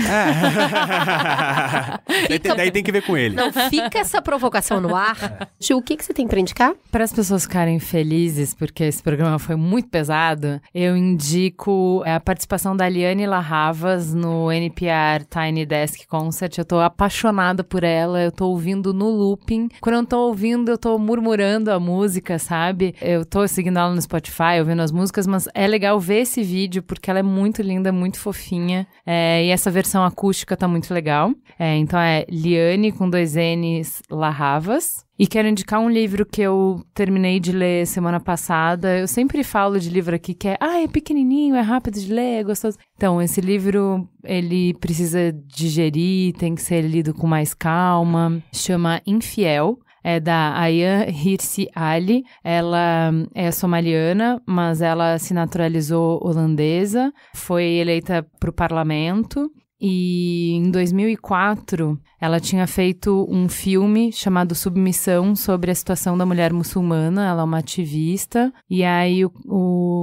Speaker 5: daí, tem, daí, tem, que ver com ele. Não,
Speaker 1: fica essa provocação no ar.
Speaker 2: Ju, o que, que você tem para indicar? Para as pessoas ficarem felizes, porque esse programa foi muito pesado, eu indico é, a participação da Liane Larravas no NPR Tiny Desk Concert. Eu tô apaixonada por ela, eu tô ouvindo no looping. Quando eu tô ouvindo, eu tô murmurando a música, sabe? Eu tô seguindo ela no Spotify, ouvindo as músicas, mas é legal ver esse vídeo, porque ela é muito linda, muito fofinha. É, e essa vez versão acústica tá muito legal. É, então é Liane com dois N's Larravas. E quero indicar um livro que eu terminei de ler semana passada. Eu sempre falo de livro aqui que é, ah, é pequenininho, é rápido de ler, é gostoso. Então, esse livro, ele precisa digerir, tem que ser lido com mais calma. Chama Infiel é da Ayan Hirsi Ali. Ela é somaliana, mas ela se naturalizou holandesa, foi eleita para o parlamento e em 2004, ela tinha feito um filme chamado Submissão sobre a situação da mulher muçulmana. Ela é uma ativista. E aí, o,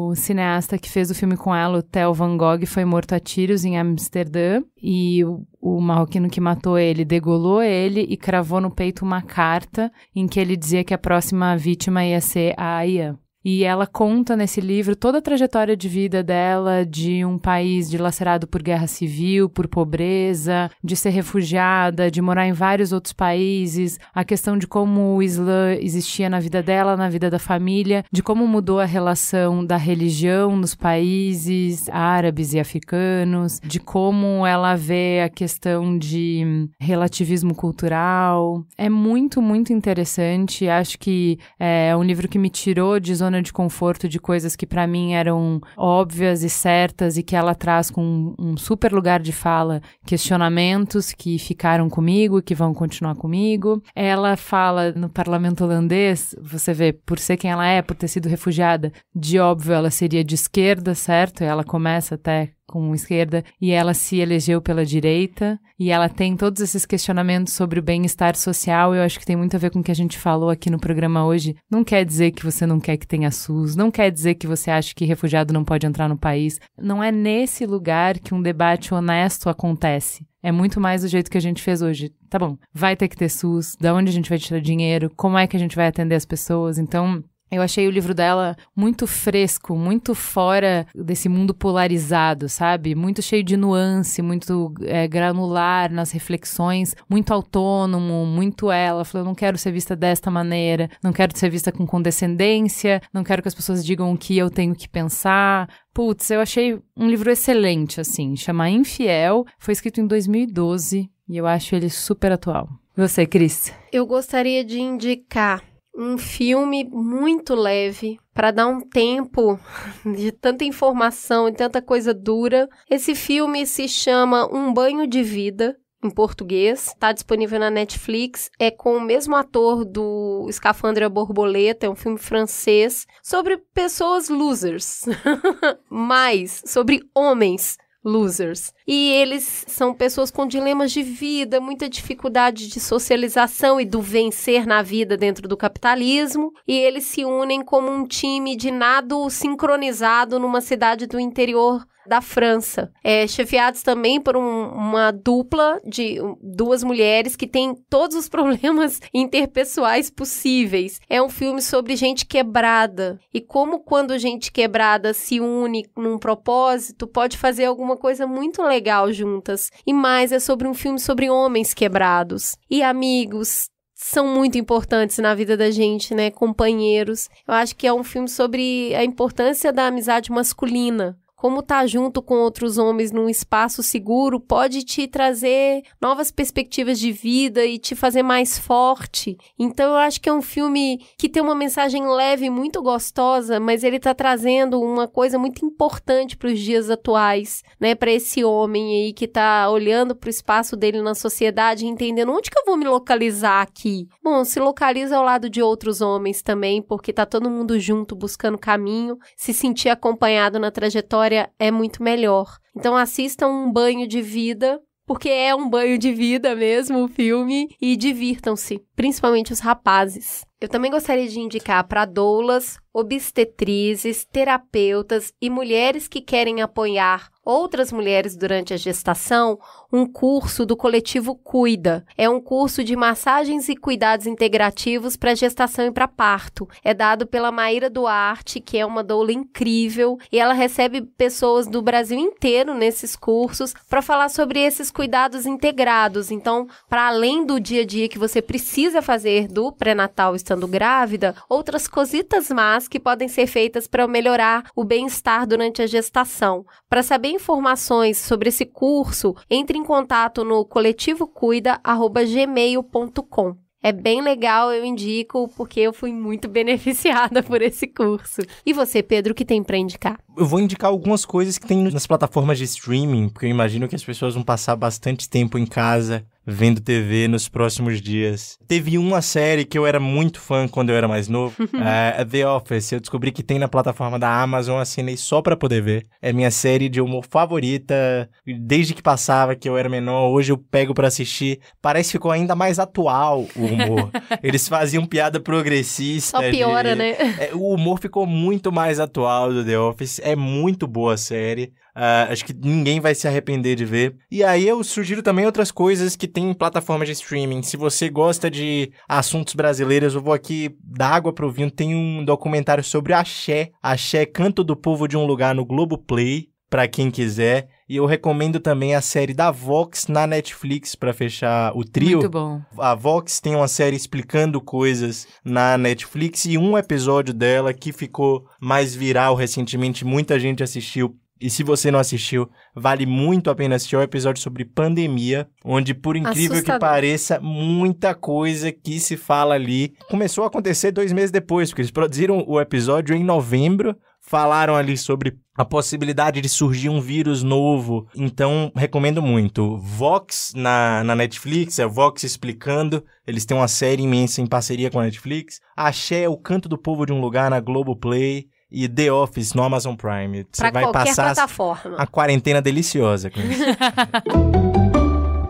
Speaker 2: o cineasta que fez o filme com ela, o Theo Van Gogh, foi morto a tiros em Amsterdã. E o, o marroquino que matou ele degolou ele e cravou no peito uma carta em que ele dizia que a próxima vítima ia ser a Aya. E ela conta nesse livro toda a trajetória de vida dela de um país dilacerado por guerra civil, por pobreza, de ser refugiada, de morar em vários outros países, a questão de como o Islã existia na vida dela, na vida da família, de como mudou a relação da religião nos países árabes e africanos, de como ela vê a questão de relativismo cultural. É muito, muito interessante. Acho que é, é um livro que me tirou de zona zona de conforto de coisas que para mim eram óbvias e certas e que ela traz com um, um super lugar de fala questionamentos que ficaram comigo e que vão continuar comigo. Ela fala no parlamento holandês, você vê, por ser quem ela é, por ter sido refugiada, de óbvio ela seria de esquerda, certo? E ela começa até com esquerda e ela se elegeu pela direita e ela tem todos esses questionamentos sobre o bem-estar social. Eu acho que tem muito a ver com o que a gente falou aqui no programa hoje. Não quer dizer que você não quer que tenha SUS, não quer dizer que você acha que refugiado não pode entrar no país. Não é nesse lugar que um debate honesto acontece. É muito mais do jeito que a gente fez hoje. Tá bom, vai ter que ter SUS, da onde a gente vai tirar dinheiro, como é que a gente vai atender as pessoas. Então, eu achei o livro dela muito fresco, muito fora desse mundo polarizado, sabe? Muito cheio de nuance, muito é, granular nas reflexões, muito autônomo, muito ela. Falou: não quero ser vista desta maneira, não quero ser vista com condescendência, não quero que as pessoas digam o que eu tenho que pensar. Putz, eu achei um livro excelente, assim. Chama Infiel, foi escrito em 2012 e eu acho ele super atual. Você, Cris?
Speaker 1: Eu gostaria de indicar um filme muito leve para dar um tempo de tanta informação e tanta coisa dura. Esse filme se chama Um Banho de Vida. Em português, está disponível na Netflix. É com o mesmo ator do Escafandre a Borboleta, é um filme francês sobre pessoas losers, mas sobre homens losers. E eles são pessoas com dilemas de vida, muita dificuldade de socialização e do vencer na vida dentro do capitalismo, e eles se unem como um time de nado sincronizado numa cidade do interior da França, é, chefiados também por um, uma dupla de duas mulheres que têm todos os problemas interpessoais possíveis. É um filme sobre gente quebrada e como quando gente quebrada se une num propósito, pode fazer alguma coisa muito legal juntas. E mais é sobre um filme sobre homens quebrados e amigos são muito importantes na vida da gente, né? Companheiros. Eu acho que é um filme sobre a importância da amizade masculina como estar tá junto com outros homens num espaço seguro pode te trazer novas perspectivas de vida e te fazer mais forte. Então eu acho que é um filme que tem uma mensagem leve, muito gostosa, mas ele está trazendo uma coisa muito importante para os dias atuais, né, para esse homem aí que está olhando para o espaço dele na sociedade, entendendo onde que eu vou me localizar aqui. Bom, se localiza ao lado de outros homens também, porque tá todo mundo junto buscando caminho, se sentir acompanhado na trajetória história é muito melhor. Então assistam um banho de vida porque é um banho de vida mesmo o filme e divirtam-se, principalmente os rapazes. Eu também gostaria de indicar para doulas obstetrizes, terapeutas e mulheres que querem apoiar outras mulheres durante a gestação um curso do coletivo Cuida. É um curso de massagens e cuidados integrativos para gestação e para parto. É dado pela Maíra Duarte, que é uma doula incrível, e ela recebe pessoas do Brasil inteiro nesses cursos para falar sobre esses cuidados integrados. Então, para além do dia a dia que você precisa fazer do pré-natal estando grávida, outras cositas mais que podem ser feitas para melhorar o bem-estar durante a gestação. Para saber informações sobre esse curso, entre em contato no coletivocuida@gmail.com. É bem legal, eu indico, porque eu fui muito beneficiada por esse curso. E você, Pedro, o que tem para indicar?
Speaker 4: Eu vou indicar algumas coisas que tem nas plataformas de streaming, porque eu imagino que as pessoas vão passar bastante tempo em casa vendo TV nos próximos dias. Teve uma série que eu era muito fã quando eu era mais novo, é The Office. Eu descobri que tem na plataforma da Amazon, assinei só pra poder ver. É minha série de humor favorita, desde que passava, que eu era menor, hoje eu pego para assistir. Parece que ficou ainda mais atual o humor. Eles faziam piada progressista. Só piora, de... né? É, o humor ficou muito mais atual do The Office, é muito boa a série. Uh, acho que ninguém vai se arrepender de ver. E aí eu sugiro também outras coisas que tem em plataformas de streaming. Se você gosta de assuntos brasileiros, eu vou aqui dar água pro vinho. Tem um documentário sobre axé. Axé, canto do povo de um lugar no Globoplay, para quem quiser. E eu recomendo também a série da Vox na Netflix para fechar o trio. Muito bom. A Vox tem uma série explicando coisas na Netflix e um episódio dela que ficou mais viral recentemente, muita gente assistiu, e se você não assistiu, vale muito a pena assistir o é um episódio sobre pandemia, onde, por incrível Assustador. que pareça, muita coisa que se fala ali começou a acontecer dois meses depois, porque eles produziram o episódio em novembro, falaram ali sobre a possibilidade de surgir um vírus novo. Então, recomendo muito. Vox na, na Netflix, é Vox explicando. Eles têm uma série imensa em parceria com a Netflix. Axé, O Canto do Povo de um Lugar na Globoplay e The Office no Amazon Prime. Você vai passar plataforma. a quarentena deliciosa com isso.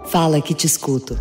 Speaker 4: Fala que te escuto.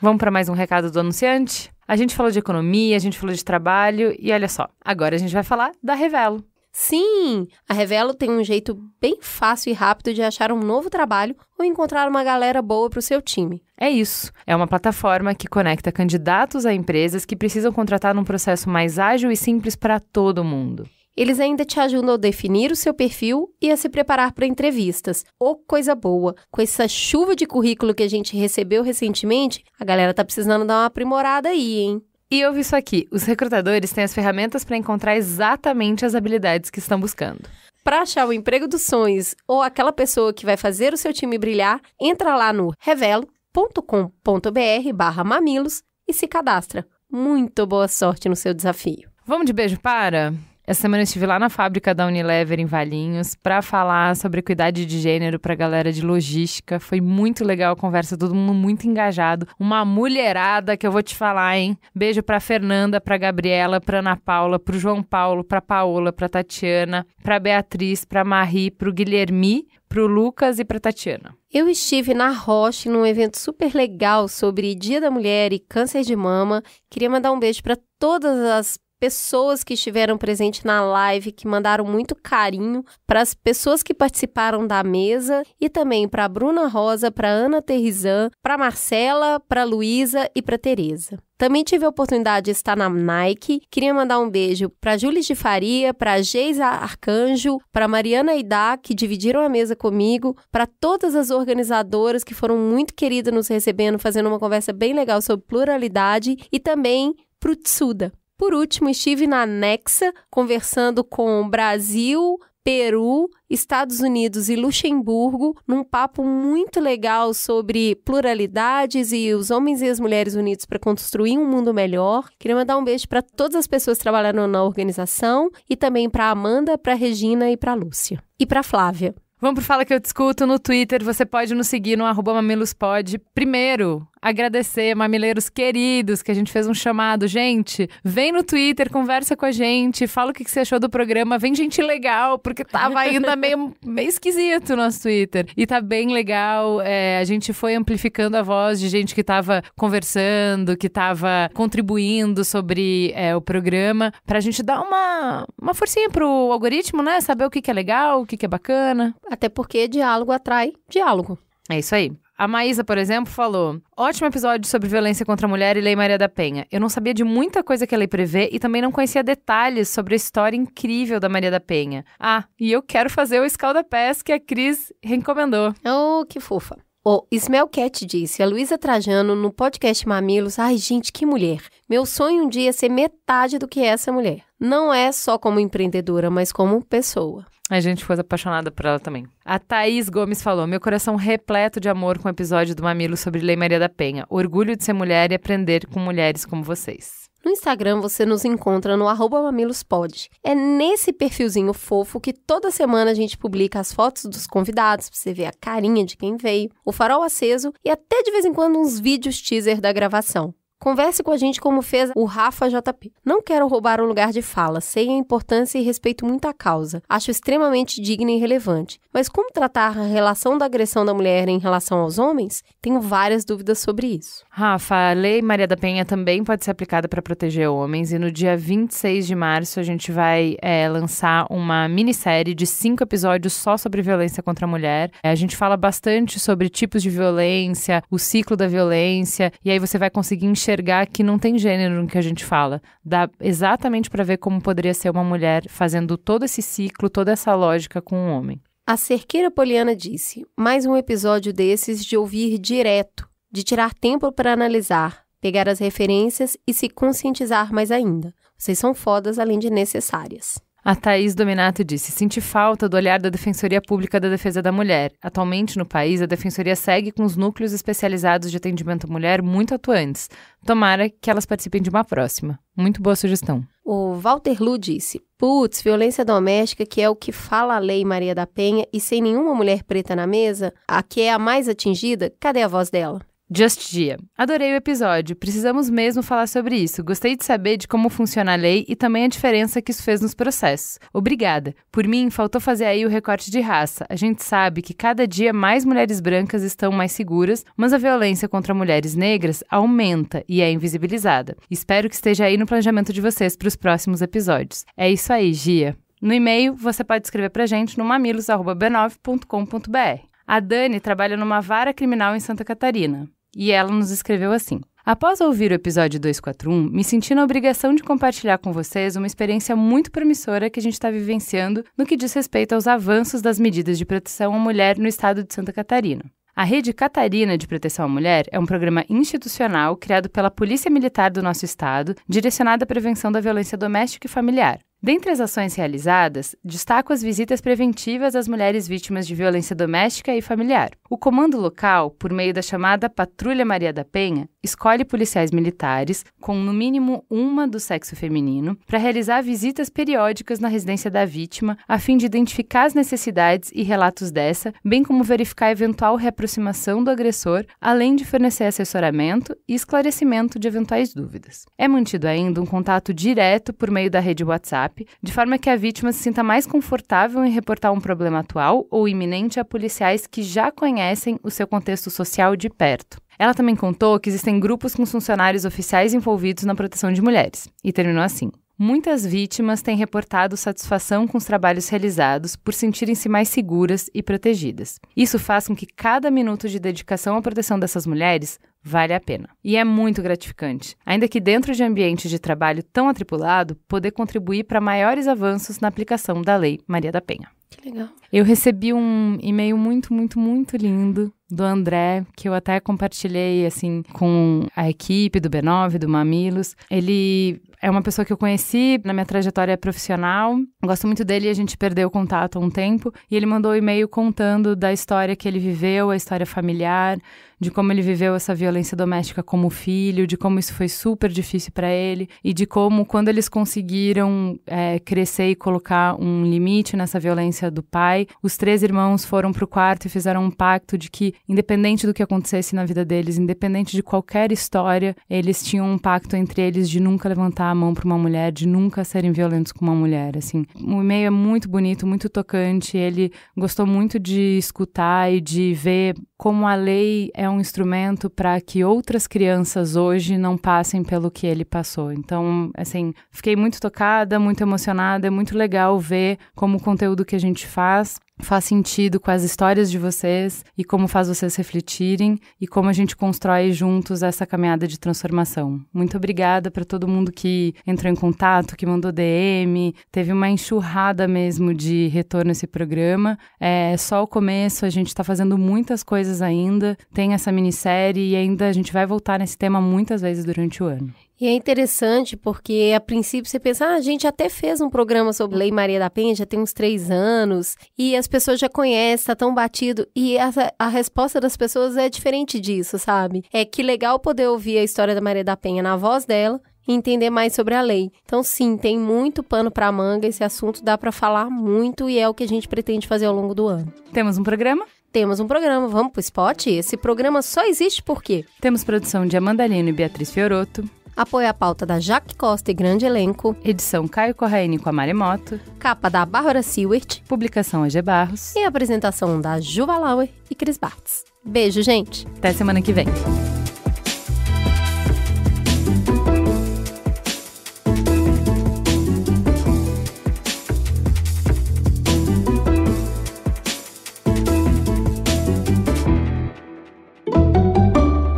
Speaker 2: Vamos para mais um recado do anunciante? A
Speaker 1: gente falou de economia, a gente falou de trabalho e olha só, agora a gente vai falar da Revelo. Sim, a Revelo tem um jeito bem fácil e rápido de achar um novo trabalho ou encontrar uma galera boa para o seu time. É isso.
Speaker 2: É uma plataforma que conecta candidatos a empresas que precisam contratar num processo mais ágil e simples para todo mundo.
Speaker 1: Eles ainda te ajudam a definir o seu perfil e a se preparar para entrevistas. Ô, oh, coisa boa! Com essa chuva de currículo que a gente recebeu recentemente, a galera tá precisando dar uma aprimorada aí, hein? E ouve isso aqui: os recrutadores têm as ferramentas para encontrar exatamente as habilidades que estão buscando. Para achar o emprego dos sonhos ou aquela pessoa que vai fazer o seu time brilhar, entra lá no revelo.com.br/barra mamilos e se cadastra. Muito boa sorte no seu desafio.
Speaker 2: Vamos de beijo para? Essa semana eu estive lá na fábrica da Unilever em Valinhos para falar sobre equidade de gênero para a galera de logística. Foi muito legal a conversa, todo mundo muito engajado. Uma mulherada que eu vou te falar, hein? Beijo para Fernanda, para Gabriela, para Ana Paula, para João Paulo, para Paola, para Tatiana, para Beatriz, para Marie, para o Guilherme, para o Lucas e para Tatiana.
Speaker 1: Eu estive na Roche num evento super legal sobre Dia da Mulher e câncer de mama. Queria mandar um beijo para todas as pessoas que estiveram presentes na live, que mandaram muito carinho, para as pessoas que participaram da mesa e também para Bruna Rosa, para Ana Terrizan, para Marcela, para Luísa e para Tereza. Também tive a oportunidade de estar na Nike. Queria mandar um beijo para Júlia de Faria, para Geisa Arcanjo, para Mariana Idá, que dividiram a mesa comigo, para todas as organizadoras que foram muito queridas nos recebendo, fazendo uma conversa bem legal sobre pluralidade e também para o Tsuda, por último, estive na Nexa conversando com Brasil, Peru, Estados Unidos e Luxemburgo, num papo muito legal sobre pluralidades e os homens e as mulheres unidos para construir um mundo melhor. Queria mandar um beijo para todas as pessoas que trabalharam na organização e também para Amanda, para Regina e para Lúcia. E para Flávia. Vamos pro Fala Que Eu Discuto no Twitter. Você pode nos seguir
Speaker 2: no arroba mamilospod. Primeiro, agradecer mamileiros queridos que a gente fez um chamado. Gente, vem no Twitter, conversa com a gente, fala o que, que você achou do programa. Vem gente legal, porque tava ainda meio, meio esquisito o nosso Twitter. E tá bem legal. É, a gente foi amplificando a voz de gente que tava conversando, que tava contribuindo sobre é, o programa, pra gente dar uma, uma forcinha pro algoritmo, né? Saber o que, que é legal, o que, que é bacana. Até porque diálogo atrai diálogo. É isso aí. A Maísa, por exemplo, falou: ótimo episódio sobre violência contra a mulher e Lei Maria da Penha. Eu não sabia de muita coisa que a lei prevê e também não conhecia detalhes sobre a história incrível da Maria da Penha. Ah, e eu quero fazer o escalda pés que a Cris
Speaker 1: recomendou. Oh, que fofa. O Smell Cat disse, a Luísa Trajano, no podcast Mamilos, ai gente, que mulher. Meu sonho um dia é ser metade do que é essa mulher. Não é só como empreendedora, mas como pessoa.
Speaker 2: A gente ficou apaixonada por ela também. A Thaís Gomes falou: Meu coração repleto de amor com o episódio do Mamilo sobre Lei Maria da Penha. Orgulho de ser mulher e aprender com mulheres como vocês.
Speaker 1: No Instagram você nos encontra no mamilospod. É nesse perfilzinho fofo que toda semana a gente publica as fotos dos convidados, pra você ver a carinha de quem veio, o farol aceso e até de vez em quando uns vídeos teaser da gravação. Converse com a gente como fez o Rafa JP. Não quero roubar o lugar de fala, sei a importância e respeito muito a causa. Acho extremamente digna e relevante. Mas como tratar a relação da agressão da mulher em relação aos homens? Tenho várias dúvidas sobre isso.
Speaker 2: Rafa, a Lei Maria da Penha também pode ser aplicada para proteger homens e no dia 26 de março a gente vai é, lançar uma minissérie de cinco episódios só sobre violência contra a mulher. É, a gente fala bastante sobre tipos de violência, o ciclo da violência e aí você vai conseguir enxergar enxergar que não tem gênero no que a gente fala. Dá exatamente para ver como poderia ser uma mulher fazendo todo esse ciclo, toda essa lógica com um homem.
Speaker 1: A cerqueira Poliana disse: mais um episódio desses de ouvir direto, de tirar tempo para analisar, pegar as referências e se conscientizar mais ainda. Vocês são fodas além de necessárias.
Speaker 2: A Thaís Dominato disse: Senti falta do olhar da Defensoria Pública da Defesa da Mulher. Atualmente, no país, a Defensoria segue com os núcleos especializados de atendimento à mulher muito atuantes. Tomara que elas participem de uma próxima.
Speaker 1: Muito boa sugestão. O Walter Lu disse: Putz, violência doméstica, que é o que fala a lei Maria da Penha, e sem nenhuma mulher preta na mesa, a que é a mais atingida, cadê a voz dela?
Speaker 2: Just Dia.
Speaker 1: Adorei o episódio. Precisamos mesmo falar sobre isso.
Speaker 2: Gostei de saber de como funciona a lei e também a diferença que isso fez nos processos. Obrigada. Por mim, faltou fazer aí o recorte de raça. A gente sabe que cada dia mais mulheres brancas estão mais seguras, mas a violência contra mulheres negras aumenta e é invisibilizada. Espero que esteja aí no planejamento de vocês para os próximos episódios. É isso aí, Gia. No e-mail, você pode escrever para gente no mamilos@b9.com.br. A Dani trabalha numa vara criminal em Santa Catarina. E ela nos escreveu assim: Após ouvir o episódio 241, me senti na obrigação de compartilhar com vocês uma experiência muito promissora que a gente está vivenciando no que diz respeito aos avanços das medidas de proteção à mulher no estado de Santa Catarina. A Rede Catarina de Proteção à Mulher é um programa institucional criado pela Polícia Militar do nosso estado, direcionado à prevenção da violência doméstica e familiar. Dentre as ações realizadas, destaco as visitas preventivas às mulheres vítimas de violência doméstica e familiar. O comando local, por meio da chamada Patrulha Maria da Penha, escolhe policiais militares com no mínimo uma do sexo feminino para realizar visitas periódicas na residência da vítima a fim de identificar as necessidades e relatos dessa, bem como verificar eventual reaproximação do agressor, além de fornecer assessoramento e esclarecimento de eventuais dúvidas. É mantido ainda um contato direto por meio da rede WhatsApp, de forma que a vítima se sinta mais confortável em reportar um problema atual ou iminente a policiais que já conhecem o seu contexto social de perto. Ela também contou que existem grupos com funcionários oficiais envolvidos na proteção de mulheres, e terminou assim. Muitas vítimas têm reportado satisfação com os trabalhos realizados por sentirem-se mais seguras e protegidas. Isso faz com que cada minuto de dedicação à proteção dessas mulheres vale a pena. E é muito gratificante, ainda que dentro de ambiente de trabalho tão atribulado, poder contribuir para maiores avanços na aplicação da Lei Maria da Penha. Que legal. Eu recebi um e-mail muito, muito, muito lindo do André, que eu até compartilhei assim com a equipe do B9, do Mamilos. Ele é uma pessoa que eu conheci na minha trajetória profissional. Gosto muito dele e a gente perdeu contato há um tempo. E ele mandou um e-mail contando da história que ele viveu, a história familiar, de como ele viveu essa violência doméstica como filho, de como isso foi super difícil para ele e de como, quando eles conseguiram é, crescer e colocar um limite nessa violência do pai, os três irmãos foram pro quarto e fizeram um pacto de que independente do que acontecesse na vida deles, independente de qualquer história, eles tinham um pacto entre eles de nunca levantar a mão para uma mulher, de nunca serem violentos com uma mulher, assim. O e-mail é muito bonito, muito tocante, ele gostou muito de escutar e de ver como a lei é um instrumento para que outras crianças hoje não passem pelo que ele passou. Então, assim, fiquei muito tocada, muito emocionada, é muito legal ver como o conteúdo que a gente faz faz sentido com as histórias de vocês e como faz vocês refletirem e como a gente constrói juntos essa caminhada de transformação. Muito obrigada para todo mundo que entrou em contato, que mandou DM, teve uma enxurrada mesmo de retorno esse programa. É só o começo, a gente está fazendo muitas coisas ainda, tem essa minissérie e ainda a gente vai voltar nesse tema muitas vezes durante o ano.
Speaker 1: E é interessante porque, a princípio, você pensa, ah, a gente até fez um programa sobre Lei Maria da Penha, já tem uns três anos, e as pessoas já conhecem, tá tão batido. E essa, a resposta das pessoas é diferente disso, sabe? É que legal poder ouvir a história da Maria da Penha na voz dela, e entender mais sobre a lei. Então, sim, tem muito pano para manga, esse assunto dá para falar muito e é o que a gente pretende fazer ao longo do ano. Temos um programa? Temos um programa, vamos pro spot? Esse programa só existe por quê? Temos produção de Amanda Lino e Beatriz Fioroto. Apoio à pauta da Jaque Costa e Grande Elenco. Edição Caio Corraine com a Maremoto. Capa da Bárbara Siewert. Publicação AG Barros. E apresentação da Juva Lauer e Cris Bartz. Beijo, gente. Até semana que vem.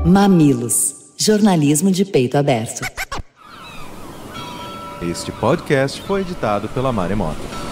Speaker 1: Mamilos Jornalismo de peito aberto.
Speaker 4: Este podcast foi editado pela Maremoto.